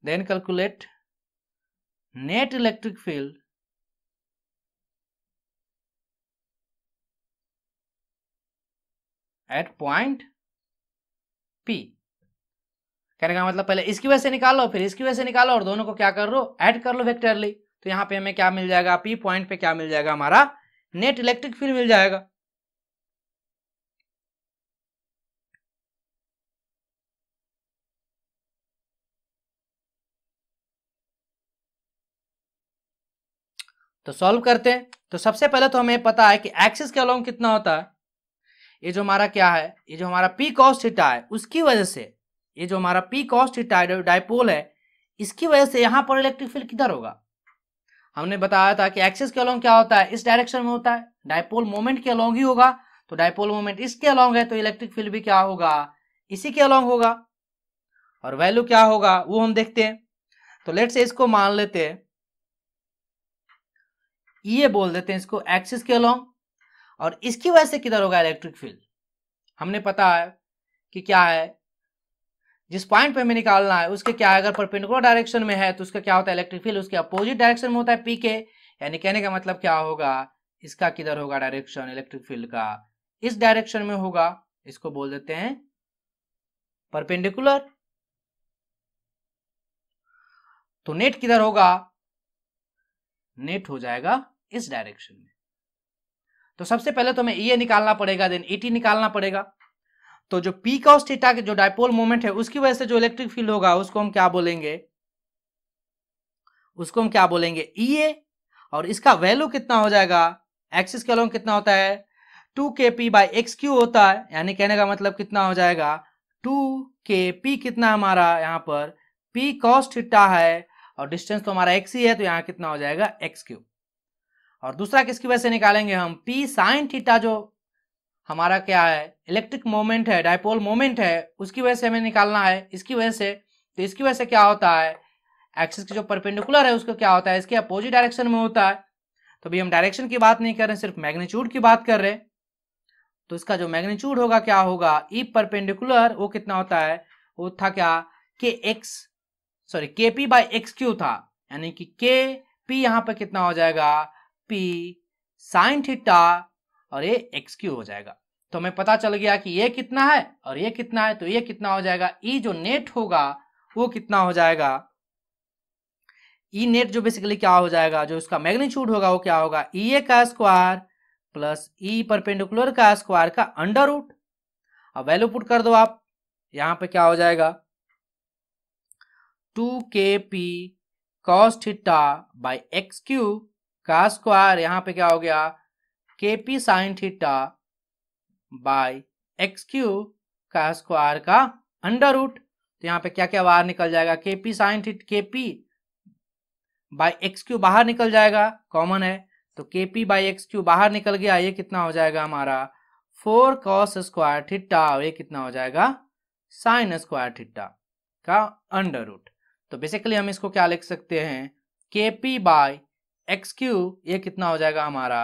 then calculate net electric field at point P कहने का मतलब पहले इसकी वजह से निकालो फिर इसकी वजह से निकालो और दोनों को क्या कर लो ऐड कर लो वेक्टरली तो यहाँ पे हमें क्या मिल जाएगा पी पॉइंट पे क्या मिल जाएगा हमारा नेट इलेक्ट्रिक फील्ड मिल जाएगा तो सॉल्व करते हैं तो सबसे पहले तो हमें पता है कि एक्सिस के अलोंग कितना होता है ये जो हमारा क्या है ये जो हमारा पी कॉस थीटा है उसकी वजह से ये जो हमारा पी कॉस्ट डायपोल है इसकी वजह से यहाँ पर इलेक्ट्रिक फील्ड किधर होगा हमने बताया था कि एक्सिस के अलॉन्ग क्या होता है इस डायरेक्शन में होता है डायपोल मोमेंट के अलॉन्ग ही होगा तो डायपोल मोमेंट इसके अलॉन्ग है तो इलेक्ट्रिक फील्ड भी क्या होगा इसी के अलॉन्ग होगा और वैल्यू क्या होगा वो हम देखते हैं तो लेट से इसको मान लेते हैं ये बोल देते हैं इसको एक्सिस के अलोंग और इसकी वजह से किधर होगा इलेक्ट्रिक फील्ड हमने पता है कि क्या है जिस पॉइंट पे हमें निकालना है उसके क्या अगर परपेंडिकुलर डायरेक्शन में है तो उसका क्या होता है इलेक्ट्रिक फील्ड उसके अपोजिट डायरेक्शन में होता है पी के यानी कहने का मतलब क्या होगा इसका किधर होगा डायरेक्शन इलेक्ट्रिक फील्ड का इस डायरेक्शन में होगा इसको बोल देते हैं परपेंडिकुलर तो नेट किधर होगा नेट हो जाएगा इस डायरेक्शन में तो सबसे पहले तो हमें ये e निकालना पड़ेगा देन ईटी e निकालना पड़ेगा तो जो पी कॉस उस थीटा के जो डायपोल मोमेंट है उसकी वजह से जो इलेक्ट्रिक फील्ड होगा उसको हम क्या बोलेंगे उसको हम क्या बोलेंगे ई e ए और इसका वैल्यू कितना हो जाएगा एक्सिस के अलोंग कितना होता है to K P by X Q होता है यानी कहने का मतलब कितना हो जाएगा टू के पी कितना हमारा यहाँ पर पी कॉस थीटा है और डिस्टेंस तो हमारा एक्स ही है तो यहाँ कितना हो जाएगा एक्स क्यू और दूसरा किसकी वजह से निकालेंगे हम पी साइन थीटा जो हमारा क्या है इलेक्ट्रिक मोमेंट है डायपोल मोमेंट है उसकी वजह से हमें निकालना है इसकी वजह से तो इसकी वजह से क्या होता है एक्सिस की जो परपेंडिकुलर है उसका क्या होता है इसके अपोजिट डायरेक्शन में होता है तो अभी हम डायरेक्शन की बात नहीं कर रहे सिर्फ मैग्नीच्यूड की बात कर रहे हैं तो इसका जो मैग्नीच्यूड होगा क्या होगा ई e परपेंडिकुलर वो कितना होता है वो था क्या K X sorry K P by X Q था यानी कि के पी यहाँ पर कितना हो जाएगा पी साइन थीटा और ये एक्स क्यू हो जाएगा तो हमें पता चल गया कि ये कितना है और ये कितना है तो ये कितना हो जाएगा ई e जो नेट होगा वो कितना हो जाएगा ई e नेट जो बेसिकली क्या हो जाएगा जो उसका मैग्नीट्यूड होगा वो क्या होगा ई e ए का स्क्वायर प्लस ई परपेंडिकुलर का स्क्वायर का अंडर रूट अब वैल्यू पुट कर दो आप यहां पे क्या हो जाएगा two K P cos theta by X Q का स्क्वायर यहां पे क्या हो गया kp sine theta by X Q का स्क्वायर का अंडर रूट तो यहाँ पे क्या क्या बाहर निकल जाएगा के पी साइन थीट के पी बाई एक्स क्यू बाहर निकल जाएगा कॉमन है तो के पी बाई एक्स बाहर निकल गया ये कितना हो जाएगा हमारा फोर कॉस स्क्वायर थीटा ये कितना हो जाएगा साइन स्क्वायर थीटा का अंडर रूट तो बेसिकली हम इसको क्या लिख सकते हैं के पी बाई एक्स क्यू ये कितना हो जाएगा हमारा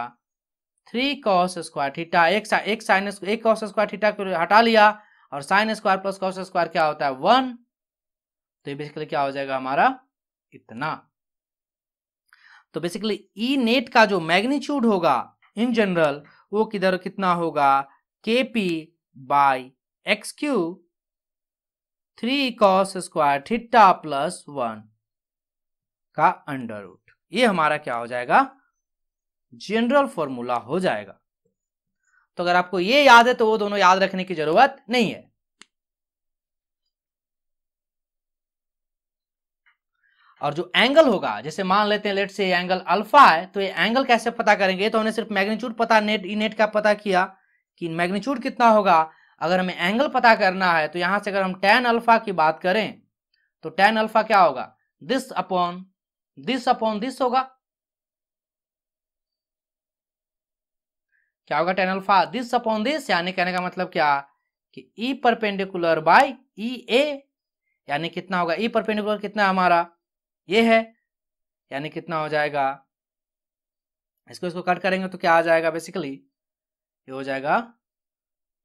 थ्री कॉस स्क्वायर ठीटा एक सा, एक साइन एक कॉस स्क्वायर ठीटा को हटा लिया और sine square plus cos square क्या होता है वन तो ये बेसिकली क्या हो जाएगा हमारा इतना तो बेसिकली ई नेट का जो मैग्नीट्यूड होगा इन जनरल वो किधर कितना होगा K P by X Q three cos square theta plus one का अंडर रूट ये हमारा क्या हो जाएगा जनरल फॉर्मूला हो जाएगा तो अगर आपको ये याद है तो वो दोनों याद रखने की जरूरत नहीं है और जो एंगल होगा जैसे मान लेते हैं लेट से एंगल अल्फा है तो ये एंगल कैसे पता करेंगे तो हमने सिर्फ मैग्नीच्यूड पता नेट नेट का पता किया कि मैग्नीच्यूड कितना होगा अगर हमें एंगल पता करना है तो यहां से अगर हम टेन अल्फा की बात करें तो टेन अल्फा क्या होगा this upon this upon this होगा क्या होगा tan alpha this upon this यानी कहने का मतलब क्या कि ई परपेंडिकुलर बाय ई ए यानी कितना होगा ई e परपेंडिकुलर कितना हमारा ये है यानी कितना हो जाएगा इसको इसको कट करेंगे तो क्या आ जाएगा बेसिकली ये हो जाएगा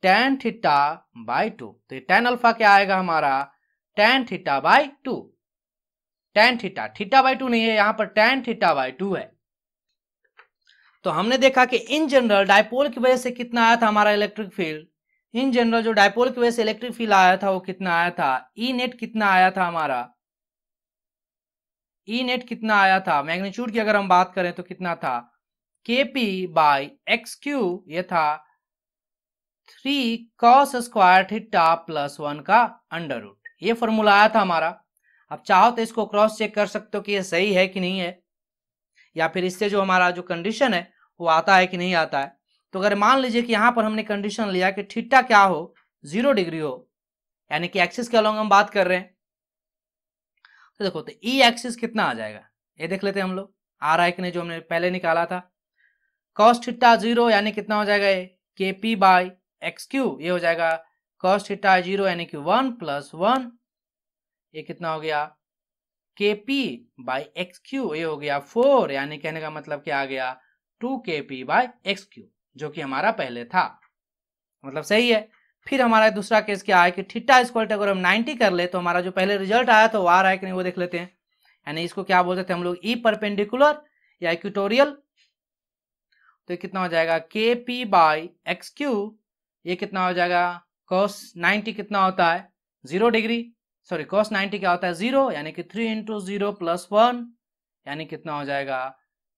टेन थीटा बाई टू तो ये टेन अल्फा क्या आएगा हमारा tan theta by two tan theta theta by two नहीं है यहां पर टेन थीटा बाई टू है तो हमने देखा कि इन जनरल डायपोल की वजह से कितना आया था हमारा इलेक्ट्रिक फील्ड इन जनरल जो डायपोल की वजह से इलेक्ट्रिक फील्ड आया था वो कितना आया था ई e नेट कितना आया था हमारा ई e नेट कितना आया था मैग्नीट्यूड की अगर हम बात करें तो कितना था के पी बाई एक्स क्यू ये था three cos square theta plus one का अंडर रूट ये फॉर्मूला आया था हमारा अब चाहो तो इसको क्रॉस चेक कर सकते हो कि ये सही है कि नहीं है या फिर इससे जो हमारा जो कंडीशन है वो आता है कि नहीं आता है तो अगर मान लीजिए कि यहाँ पर हमने कंडीशन लिया कि ठिट्टा क्या हो जीरो डिग्री हो यानी कि एक्सिस के अलॉन्ग हम बात कर रहे हैं तो देखो तो ई e एक्सिस कितना आ जाएगा ये देख लेते हैं हम लोग आ रहा है कि जो हमने पहले निकाला था कॉस्ट ठिट्टा जीरो यानी कितना हो जाएगा ये के पी बाई एक्स क्यू ये हो जाएगा कॉस्ट ठिट्टा जीरो यानी कि वन प्लस वन ये कितना हो गया के पी बाई एक्स क्यू ये हो गया फोर यानी कहने का मतलब क्या आ गया to K P by X Q जो कि हमारा पहले था मतलब सही है फिर हमारा दूसरा केस क्या है कि थीटा स्क्वायर अगर हम 90 कर ले तो हमारा जो पहले रिजल्ट आया तो वो आ रहा है कि नहीं वो देख लेते हैं यानी इसको क्या बोलते थे हम लोग ई e परपेंडिकुलर या इक्विटोरियल तो ये कितना हो जाएगा के पी बाई एक्स क्यू ये कितना हो जाएगा कॉस 90 कितना होता है जीरो डिग्री सॉरी कॉस 90 क्या होता है जीरो यानी कि three into zero plus one यानी कितना हो जाएगा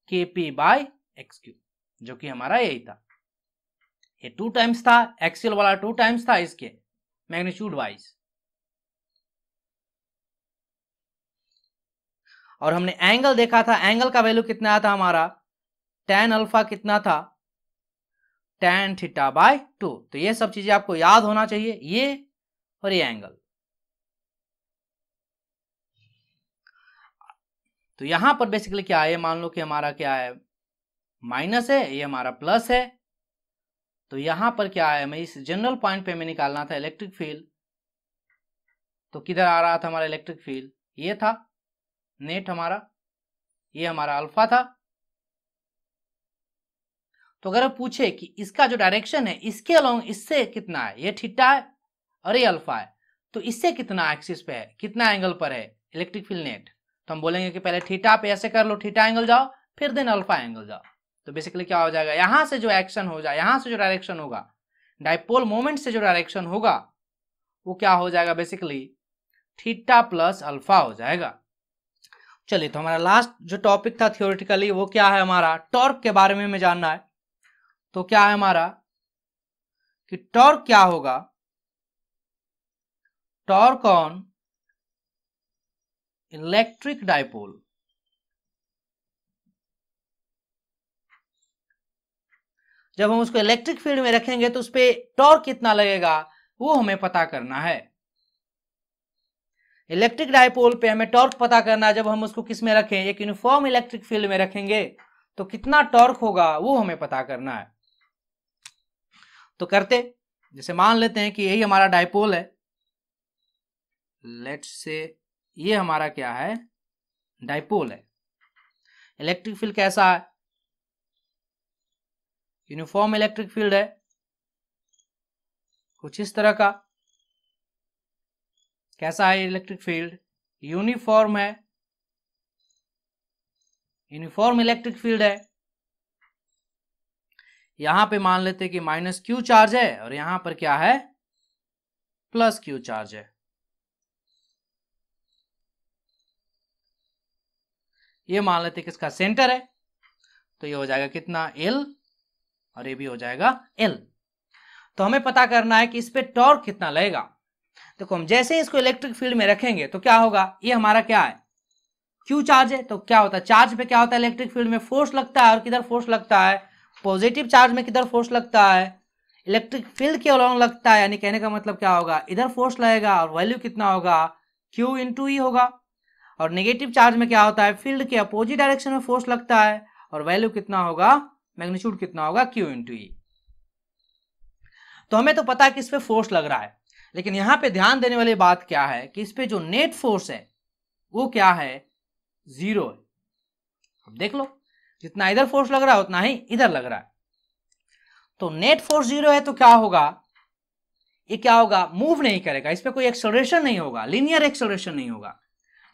के पी बाई एक्स क्यूब जो कि हमारा यही था ये टू टाइम्स था एक्सएल वाला टू टाइम्स था इसके मैग्नीट्यूड वाइज और हमने एंगल देखा था एंगल का वैल्यू कितना था हमारा टेन अल्फा कितना था टेन थीटा बाय टू तो ये सब चीजें आपको याद होना चाहिए ये और ये एंगल तो यहां पर बेसिकली क्या है मान लो कि हमारा क्या है माइनस है ये हमारा प्लस है तो यहां पर क्या है हमें इस जनरल पॉइंट पे हमें निकालना था इलेक्ट्रिक फील्ड तो किधर आ रहा था हमारा इलेक्ट्रिक फील्ड ये था नेट हमारा ये हमारा अल्फा था तो अगर पूछे कि इसका जो डायरेक्शन है इसके अलोंग इससे कितना है ये ठीटा है और ये अल्फा है तो इससे कितना एक्सिस पे है कितना एंगल पर है इलेक्ट्रिक फील्ड नेट तो हम बोलेंगे कि पहले ठीटा पे ऐसे कर लो ठीटा एंगल जाओ फिर देन अल्फा एंगल जाओ तो बेसिकली क्या हो जाएगा यहां से जो एक्शन हो जाए यहां से जो डायरेक्शन होगा डायपोल मोमेंट से जो डायरेक्शन होगा वो क्या हो जाएगा बेसिकली थीटा प्लस अल्फा हो जाएगा चलिए तो हमारा लास्ट जो टॉपिक था थियोरिटिकली वो क्या है हमारा टॉर्क के बारे में हमें जानना है तो क्या है हमारा कि टॉर्क क्या होगा टॉर्क ऑन इलेक्ट्रिक डायपोल जब हम उसको इलेक्ट्रिक फील्ड में रखेंगे तो उस पर टॉर्क कितना लगेगा वो हमें पता करना है इलेक्ट्रिक डायपोल पे हमें टॉर्क पता करना है जब हम उसको किस में रखें एक यूनिफॉर्म इलेक्ट्रिक फील्ड में रखेंगे तो कितना टॉर्क होगा वो हमें पता करना है तो करते जैसे मान लेते हैं कि यही हमारा डायपोल है लेट्स से ये हमारा क्या है डायपोल है इलेक्ट्रिक फील्ड कैसा है यूनिफॉर्म इलेक्ट्रिक फील्ड है कुछ इस तरह का कैसा है इलेक्ट्रिक फील्ड यूनिफॉर्म है यूनिफॉर्म इलेक्ट्रिक फील्ड है यहां पे मान लेते कि माइनस क्यू चार्ज है और यहां पर क्या है प्लस क्यू चार्ज है ये मान लेते कि इसका सेंटर है तो ये हो जाएगा कितना एल और ये भी हो जाएगा एल तो हमें पता करना है कि इस पर टॉर्क कितना लगेगा देखो हम जैसे इसको इलेक्ट्रिक फील्ड में रखेंगे तो क्या होगा ये हमारा क्या है क्यू चार्ज है तो क्या होता है चार्ज पे क्या होता है इलेक्ट्रिक फील्ड में फोर्स लगता है और किधर फोर्स लगता है पॉजिटिव चार्ज में किधर फोर्स लगता है इलेक्ट्रिक फील्ड के अलॉन्ग लगता है यानी कहने का मतलब क्या होगा इधर फोर्स लगेगा और वैल्यू कितना होगा क्यू इन ई होगा और निगेटिव चार्ज में क्या होता है फील्ड के अपोजिट डायरेक्शन में फोर्स लगता है और वैल्यू कितना होगा मैग्नीट्यूड कितना होगा क्यू इंटू e. तो हमें तो पता है कि इस पर फोर्स लग रहा है लेकिन यहां पे ध्यान देने वाली बात क्या है कि इस पर जो नेट फोर्स है वो क्या है जीरो है अब देख लो जितना इधर फोर्स लग रहा है उतना ही इधर लग रहा है तो नेट फोर्स जीरो है तो क्या होगा ये क्या होगा मूव नहीं करेगा इस पर कोई एक्सलरेशन नहीं होगा लिनियर एक्सलरेशन नहीं होगा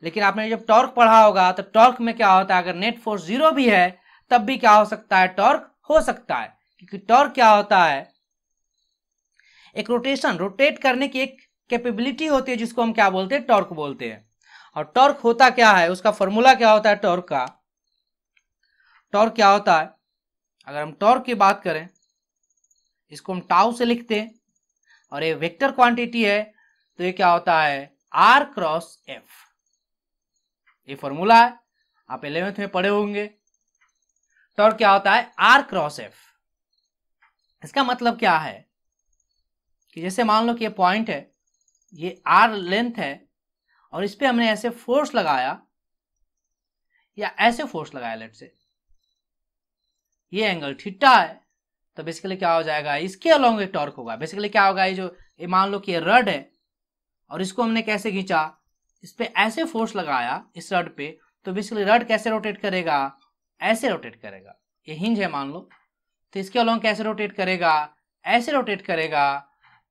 लेकिन आपने जब टॉर्क पढ़ा होगा तो टॉर्क में क्या होता है अगर नेट फोर्स जीरो भी है तब भी क्या हो सकता है टॉर्क हो सकता है क्योंकि टॉर्क क्या होता है एक रोटेशन रोटेट करने की एक कैपेबिलिटी होती है जिसको हम क्या बोलते हैं टॉर्क बोलते हैं और टॉर्क होता क्या है उसका फॉर्मूला क्या होता है टॉर्क का टॉर्क क्या होता है अगर हम टॉर्क की बात करें इसको हम टाउ से लिखते हैं और ये वेक्टर क्वांटिटी है तो ये क्या होता है आर क्रॉस एफ ये फॉर्मूला है आप इलेवेंथ में पढ़े होंगे टॉर्क तो क्या होता है आर क्रॉस एफ इसका मतलब क्या है कि जैसे मान लो कि ये पॉइंट है ये आर लेंथ है और इस पर हमने ऐसे फोर्स लगाया या ऐसे फोर्स लगाया लेट से ये एंगल ठिट्टा है तो बेसिकली क्या हो जाएगा इसके अलोंग एक टॉर्क होगा बेसिकली क्या होगा ये जो ये मान लो कि ये रड है और इसको हमने कैसे खींचा इस पर ऐसे फोर्स लगाया इस रड पे तो बेसिकली रड कैसे रोटेट करेगा ऐसे रोटेट करेगा ये हिंज है मान लो तो इसके अलॉन्ग कैसे रोटेट करेगा ऐसे रोटेट करेगा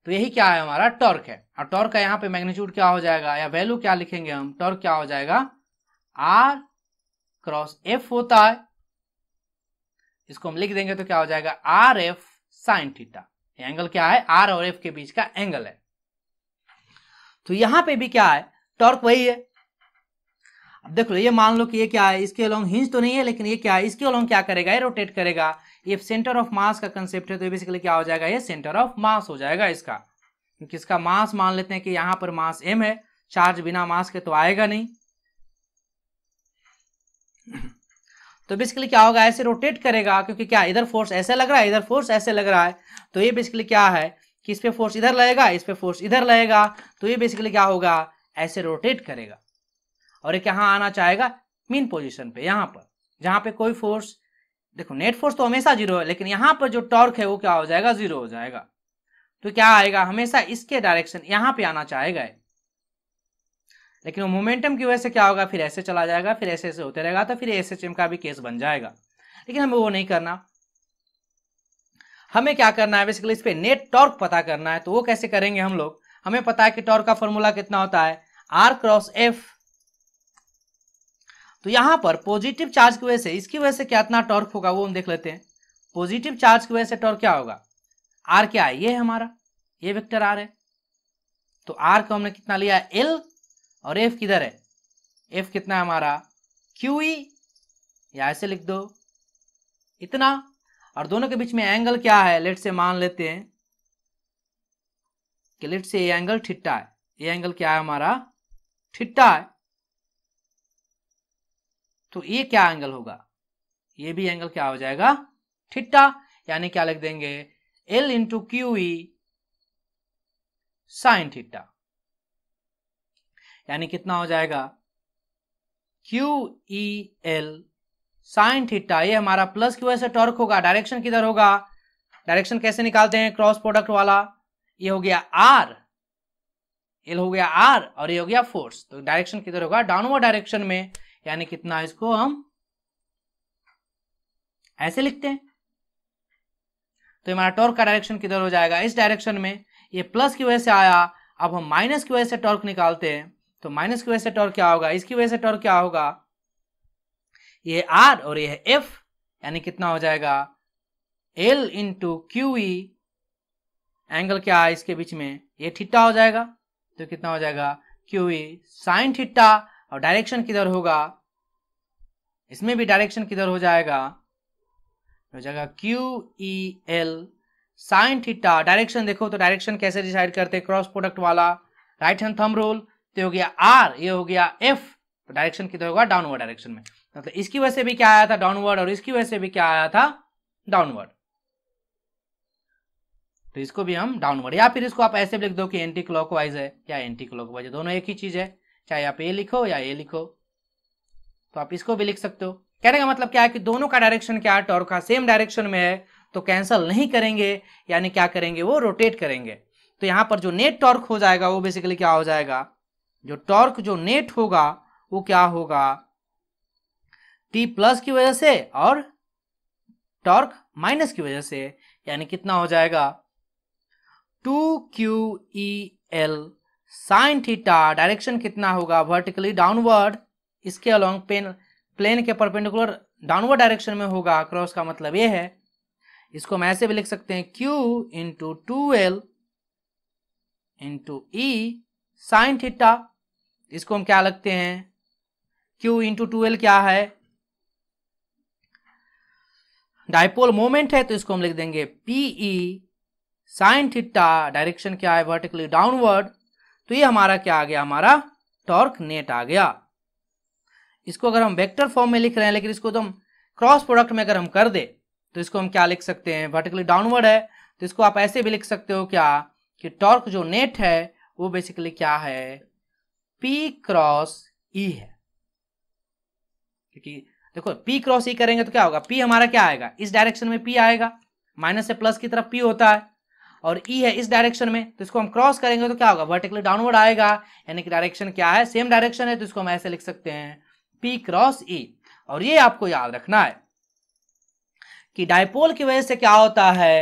तो यही क्या है हमारा टॉर्क है और टॉर्क का यहाँ पे मैग्नीट्यूड क्या हो जाएगा या वैल्यू क्या लिखेंगे हम टॉर्क क्या हो जाएगा आर क्रॉस एफ होता है इसको हम लिख देंगे तो क्या हो जाएगा R F sine theta angle क्या है आर और एफ के बीच का एंगल है तो यहां पे भी क्या है टॉर्क वही है अब देख लो ये मान लो कि ये क्या है इसके अलॉन्ग हिंज तो नहीं है लेकिन ये क्या है इसके अलॉन्ग क्या करेगा ये रोटेट करेगा ये सेंटर ऑफ मास का कंसेप्ट है तो बेसिकली क्या हो जाएगा ये सेंटर ऑफ मास हो जाएगा इसका क्योंकि इसका मास मान लेते हैं कि यहाँ पर मास एम है चार्ज बिना मास के तो आएगा नहीं तो बेसिकली क्या होगा ऐसे रोटेट करेगा क्योंकि क्या इधर फोर्स ऐसे लग रहा है इधर फोर्स ऐसे लग रहा है तो ये बेसिकली क्या है कि इस पे फोर्स इधर लगेगा इस पे फोर्स इधर लगेगा तो ये बेसिकली क्या होगा ऐसे रोटेट करेगा और ये कहाँ आना चाहेगा मीन पोजिशन पे यहाँ पर जहाँ पे कोई फोर्स देखो नेट फोर्स तो हमेशा जीरो है लेकिन यहाँ पर जो टॉर्क है वो क्या हो जाएगा जीरो हो जाएगा तो क्या आएगा हमेशा इसके डायरेक्शन यहाँ पे आना चाहेगा लेकिन वो मोमेंटम की वजह से क्या होगा फिर ऐसे चला जाएगा फिर ऐसे ऐसे होते रहेगा तो फिर एस एच एम का भी केस बन जाएगा लेकिन हमें वो नहीं करना हमें क्या करना है बेसिकली इस पर नेट टॉर्क पता करना है तो वो कैसे करेंगे हम लोग हमें पता है कि टॉर्क का फॉर्मूला कितना होता है आर क्रॉस एफ तो यहाँ पर पॉजिटिव चार्ज की वजह से इसकी वजह से कितना टॉर्क होगा वो हम देख लेते हैं पॉजिटिव चार्ज की वजह से टॉर्क क्या होगा आर क्या है ये है हमारा ये वेक्टर आर है तो आर को हमने कितना लिया है एल और एफ किधर है एफ कितना है हमारा क्यू ई या ऐसे लिख दो इतना और दोनों के बीच में एंगल क्या है लेट से मान लेते हैं कि लेट से ये एंगल ठिट्टा है ये एंगल क्या है हमारा ठिट्टा है तो ये क्या एंगल होगा ये भी एंगल क्या हो जाएगा ठिट्टा यानी क्या लिख देंगे L into Q sine theta यानी कितना हो जाएगा Q E L sine theta ये हमारा प्लस की वजह से टॉर्क होगा डायरेक्शन किधर होगा डायरेक्शन कैसे निकालते हैं क्रॉस प्रोडक्ट वाला ये हो गया आर एल हो गया आर और ये हो गया फोर्स तो डायरेक्शन किधर होगा डाउनवर्ड डायरेक्शन में यानी कितना इसको हम ऐसे लिखते हैं तो हमारा टॉर्क का डायरेक्शन किधर हो जाएगा इस डायरेक्शन में ये प्लस की वजह से आया अब हम माइनस की वजह से टॉर्क निकालते हैं तो माइनस की वजह से टॉर्क क्या होगा इसकी वजह से टॉर्क क्या होगा ये आर और ये एफ यानी कितना हो जाएगा L into Q E angle क्या है इसके बीच में ये ठिट्टा हो जाएगा तो कितना हो जाएगा क्यू साइन ठिट्टा और डायरेक्शन किधर होगा इसमें भी डायरेक्शन किधर हो जाएगा हो जाएगा Q E L sine theta direction देखो तो डायरेक्शन कैसे डिसाइड करते हैं क्रॉस प्रोडक्ट वाला राइट हैंड थम रोल तो हो गया आर ये हो गया एफ तो डायरेक्शन किधर होगा डाउनवर्ड डायरेक्शन में मतलब तो इसकी वजह से भी क्या आया था डाउनवर्ड और इसकी वजह से भी क्या आया था डाउनवर्ड तो इसको भी हम डाउनवर्ड या फिर इसको आप ऐसे भी लिख दो कि एंटी क्लॉकवाइज है या एंटी क्लॉकवाइज है दोनों एक ही चीज है चाहे आप ए लिखो या ए लिखो तो आप इसको भी लिख सकते हो कहने का मतलब क्या है कि दोनों का डायरेक्शन क्या है टॉर्क का सेम डायरेक्शन में है तो कैंसल नहीं करेंगे यानी क्या करेंगे वो रोटेट करेंगे तो यहां पर जो नेट टॉर्क हो जाएगा वो बेसिकली क्या हो जाएगा जो टॉर्क जो नेट होगा वो क्या होगा टी प्लस की वजह से और टॉर्क माइनस की वजह से यानी कितना हो जाएगा two Q E L sine theta direction कितना होगा वर्टिकली डाउनवर्ड इसके अलोंग पेन प्लेन के परपेंडिकुलर डाउनवर्ड डायरेक्शन में होगा क्रॉस का मतलब ये है इसको हम ऐसे भी लिख सकते हैं Q into two L into E sine theta इसको हम क्या लगते हैं क्यू इंटू टू एल क्या है डायपोल मोमेंट है तो इसको हम लिख देंगे पीई साइन थीटा डायरेक्शन क्या है वर्टिकली डाउनवर्ड तो ये हमारा क्या आ गया हमारा टॉर्क नेट आ गया इसको अगर हम वेक्टर फॉर्म में लिख रहे हैं लेकिन इसको तो हम क्रॉस प्रोडक्ट में अगर हम कर दे तो इसको हम क्या लिख सकते हैं वर्टिकली डाउनवर्ड है तो इसको आप ऐसे भी लिख सकते हो क्या कि टॉर्क जो नेट है वो बेसिकली क्या है पी क्रॉस ई है क्योंकि देखो पी क्रॉस ई करेंगे तो क्या होगा पी हमारा क्या आएगा इस डायरेक्शन में पी आएगा माइनस से प्लस की तरफ पी होता है और ई e है इस डायरेक्शन में तो इसको हम क्रॉस करेंगे तो क्या होगा वर्टिकली डाउनवर्ड आएगा यानी कि डायरेक्शन क्या है सेम डायरेक्शन है तो इसको हम ऐसे लिख सकते हैं पी क्रॉस ई और ये आपको याद रखना है कि डायपोल की वजह से क्या होता है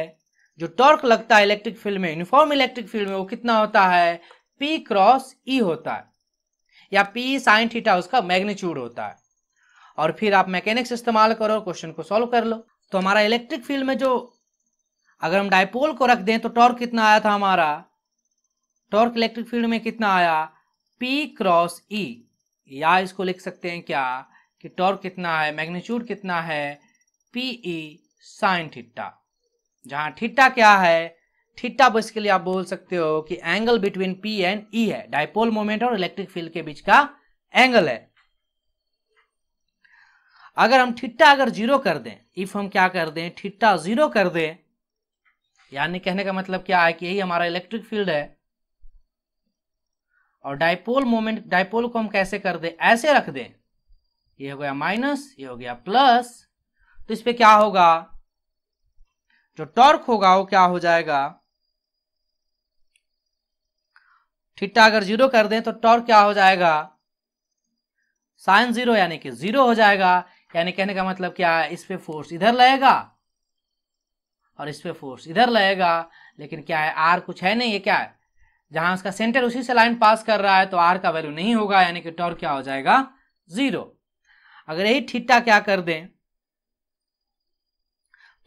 जो टॉर्क लगता है इलेक्ट्रिक फील्ड में यूनिफॉर्म इलेक्ट्रिक फील्ड में वो कितना होता है पी क्रॉस ई होता है या पी साइन थीटा उसका मैग्नीट्यूड होता है और फिर आप मैकेनिक्स इस्तेमाल करो क्वेश्चन को सॉल्व कर लो तो हमारा इलेक्ट्रिक फील्ड में जो अगर हम डायपोल को रख दें तो टॉर्क कितना आया था हमारा टॉर्क इलेक्ट्रिक फील्ड में कितना आया पी क्रॉस ई या इसको लिख सकते हैं क्या कि टॉर्क कितना है मैग्नीट्यूड कितना है पी ई साइन ठिट्टा जहां ठिट्टा क्या है ठिट्टा बेसिकली आप बोल सकते हो कि angle between P and E है डायपोल मोमेंट और इलेक्ट्रिक फील्ड के बीच का एंगल है अगर हम ठिट्टा अगर जीरो कर दें इफ हम क्या कर दें ठिट्टा जीरो कर दें यानी कहने का मतलब क्या है कि यही हमारा इलेक्ट्रिक फील्ड है और डायपोल मोमेंट डायपोल को हम कैसे कर दें ऐसे रख दें ये हो गया माइनस ये हो गया प्लस तो इस पर क्या होगा जो टॉर्क होगा वो क्या हो जाएगा थीटा अगर जीरो कर दें तो टॉर्क क्या हो जाएगा साइन जीरो यानी कि जीरो हो जाएगा यानी कहने का मतलब क्या है इस पे फोर्स इधर लगेगा और इस पर फोर्स इधर लगेगा लेकिन क्या है आर कुछ है नहीं ये क्या है जहां उसका सेंटर उसी से लाइन पास कर रहा है तो आर का वैल्यू नहीं होगा यानी कि टॉर्क क्या हो जाएगा जीरो अगर यही ठीटा क्या कर दें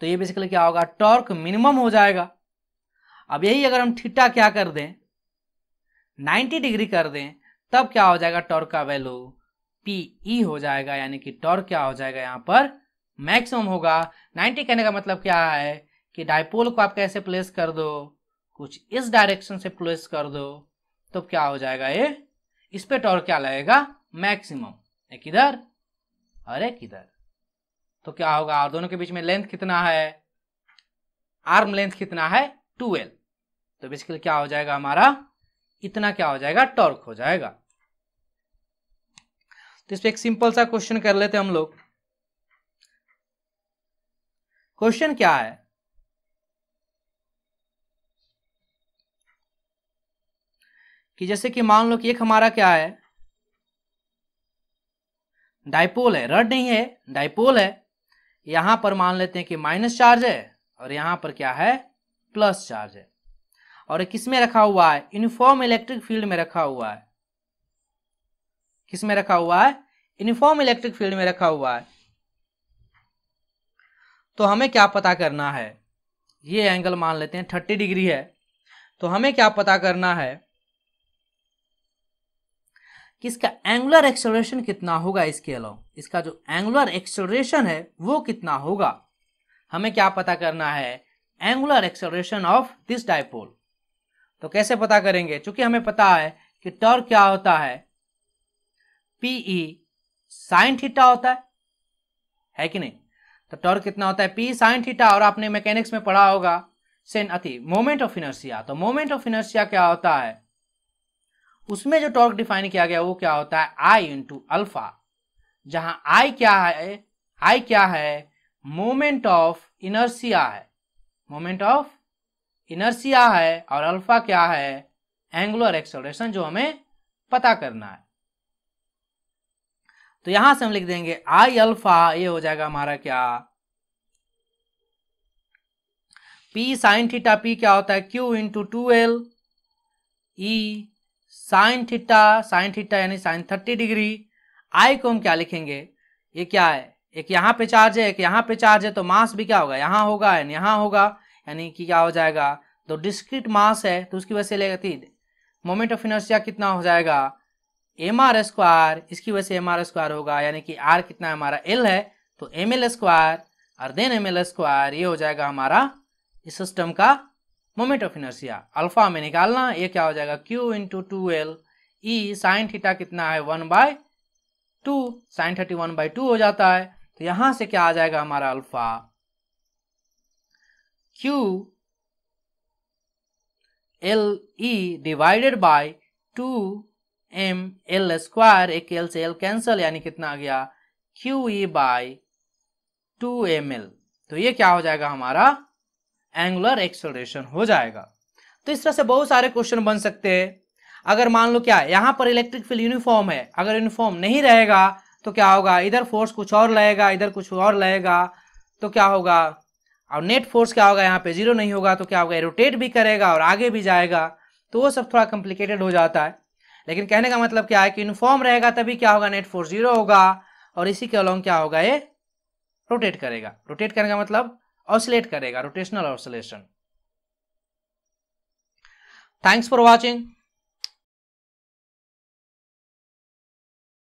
तो ये बेसिकली क्या होगा टॉर्क मिनिमम हो जाएगा अब यही अगर हम ठीटा क्या कर दें 90 डिग्री कर दें तब क्या हो जाएगा टॉर्क का वैल्यू पी ई हो जाएगा यानी कि टॉर्क क्या हो जाएगा यहां पर मैक्सिमम होगा 90 कहने का मतलब क्या है कि डायपोल को आप कैसे प्लेस कर दो कुछ इस डायरेक्शन से प्लेस कर दो तो क्या हो जाएगा ये इस पे टॉर्क क्या लगेगा मैक्सिमम एक इधर और एक इधर तो क्या होगा और दोनों के बीच में लेंथ कितना है आर्म लेंथ कितना है टूएल्व तो बेसिकली क्या हो जाएगा हमारा इतना क्या हो जाएगा टॉर्क हो जाएगा तो इस पर एक सिंपल सा क्वेश्चन कर लेते हम लोग क्वेश्चन क्या है कि जैसे कि मान लो कि एक हमारा क्या है डाइपोल है रड नहीं है डाइपोल है यहां पर मान लेते हैं कि माइनस चार्ज है और यहां पर क्या है प्लस चार्ज है और किस में रखा हुआ है यूनिफॉर्म इलेक्ट्रिक फील्ड में रखा हुआ है किस में रखा हुआ है यूनिफॉर्म इलेक्ट्रिक फील्ड में रखा हुआ है तो हमें क्या पता करना है ये एंगल मान लेते हैं थर्टी डिग्री है तो हमें क्या पता करना है कि इसका एंगुलर एक्सेलरेशन कितना होगा इसके अलाउ इसका जो एंगुलर एक्सेलरेशन है वो कितना होगा हमें क्या पता करना है angular acceleration of this dipole तो कैसे पता करेंगे चूंकि हमें पता है कि टॉर्क क्या होता है पीई साइन थीटा होता है है कि नहीं तो टॉर्क कितना होता है पीई साइन थीटा और आपने मैकेनिक्स में पढ़ा होगा सेन अति मोमेंट ऑफ इनर्सिया तो मोमेंट ऑफ इनर्सिया क्या होता है उसमें जो टॉर्क डिफाइन किया गया वो क्या होता है आई इंटू अल्फा जहां आई क्या है आई क्या है मोमेंट ऑफ इनर्सिया है मोमेंट ऑफ इनर्सिया है और अल्फा क्या है एंगुलर एक्सलेशन जो हमें पता करना है तो यहां से हम लिख देंगे आई अल्फा ये हो जाएगा हमारा क्या पी साइन थीटा पी क्या होता है Q into two L E sine theta sine theta यानी साइन थर्टी डिग्री आई को हम क्या लिखेंगे ये क्या है एक यहाँ पे चार्ज है एक यहाँ पे चार्ज है तो मास भी क्या होगा यहाँ होगा एंड यहाँ होगा यानी कि क्या हो जाएगा तो डिस्क्रिट मास है तो उसकी वजह से लेगा तीन मोमेंट ऑफ इनर्सिया कितना हो जाएगा एम आर स्क्वायर इसकी वजह से एम आर स्क्वायर होगा यानी कि आर कितना हमारा एल है तो एम एल स्क्वायर और देन एम एल स्क्वायर ये हो जाएगा हमारा इस सिस्टम का मोमेंट ऑफ इनर्सिया अल्फा हमें निकालना ये क्या हो जाएगा Q into two L E sine theta कितना है one by two sine thirty one by two हो जाता है तो यहां से क्या आ जाएगा हमारा alpha Q L E divided by two M L square एक एल से एल कैंसल यानी कितना आ गया Q E by two M L तो ये क्या हो जाएगा हमारा एंगुलर एक्सोलेशन हो जाएगा तो इस तरह से बहुत सारे क्वेश्चन बन सकते हैं अगर मान लो क्या यहाँ पर इलेक्ट्रिक फील्ड यूनिफॉर्म है अगर यूनिफॉर्म नहीं रहेगा तो क्या होगा इधर फोर्स कुछ और लगेगा इधर कुछ और लगेगा तो क्या होगा और नेट फोर्स क्या होगा यहाँ पे जीरो नहीं होगा तो क्या होगा रोटेट भी करेगा और आगे भी जाएगा तो वो सब थोड़ा कॉम्प्लिकेटेड हो जाता है लेकिन कहने का मतलब क्या है कि यूनिफॉर्म रहेगा तभी क्या होगा नेट फोर्स जीरो होगा और इसी के अलॉन्ग क्या होगा ये रोटेट करेगा रोटेट करने का मतलब ऑसिलेट करेगा rotational oscillation thanks for watching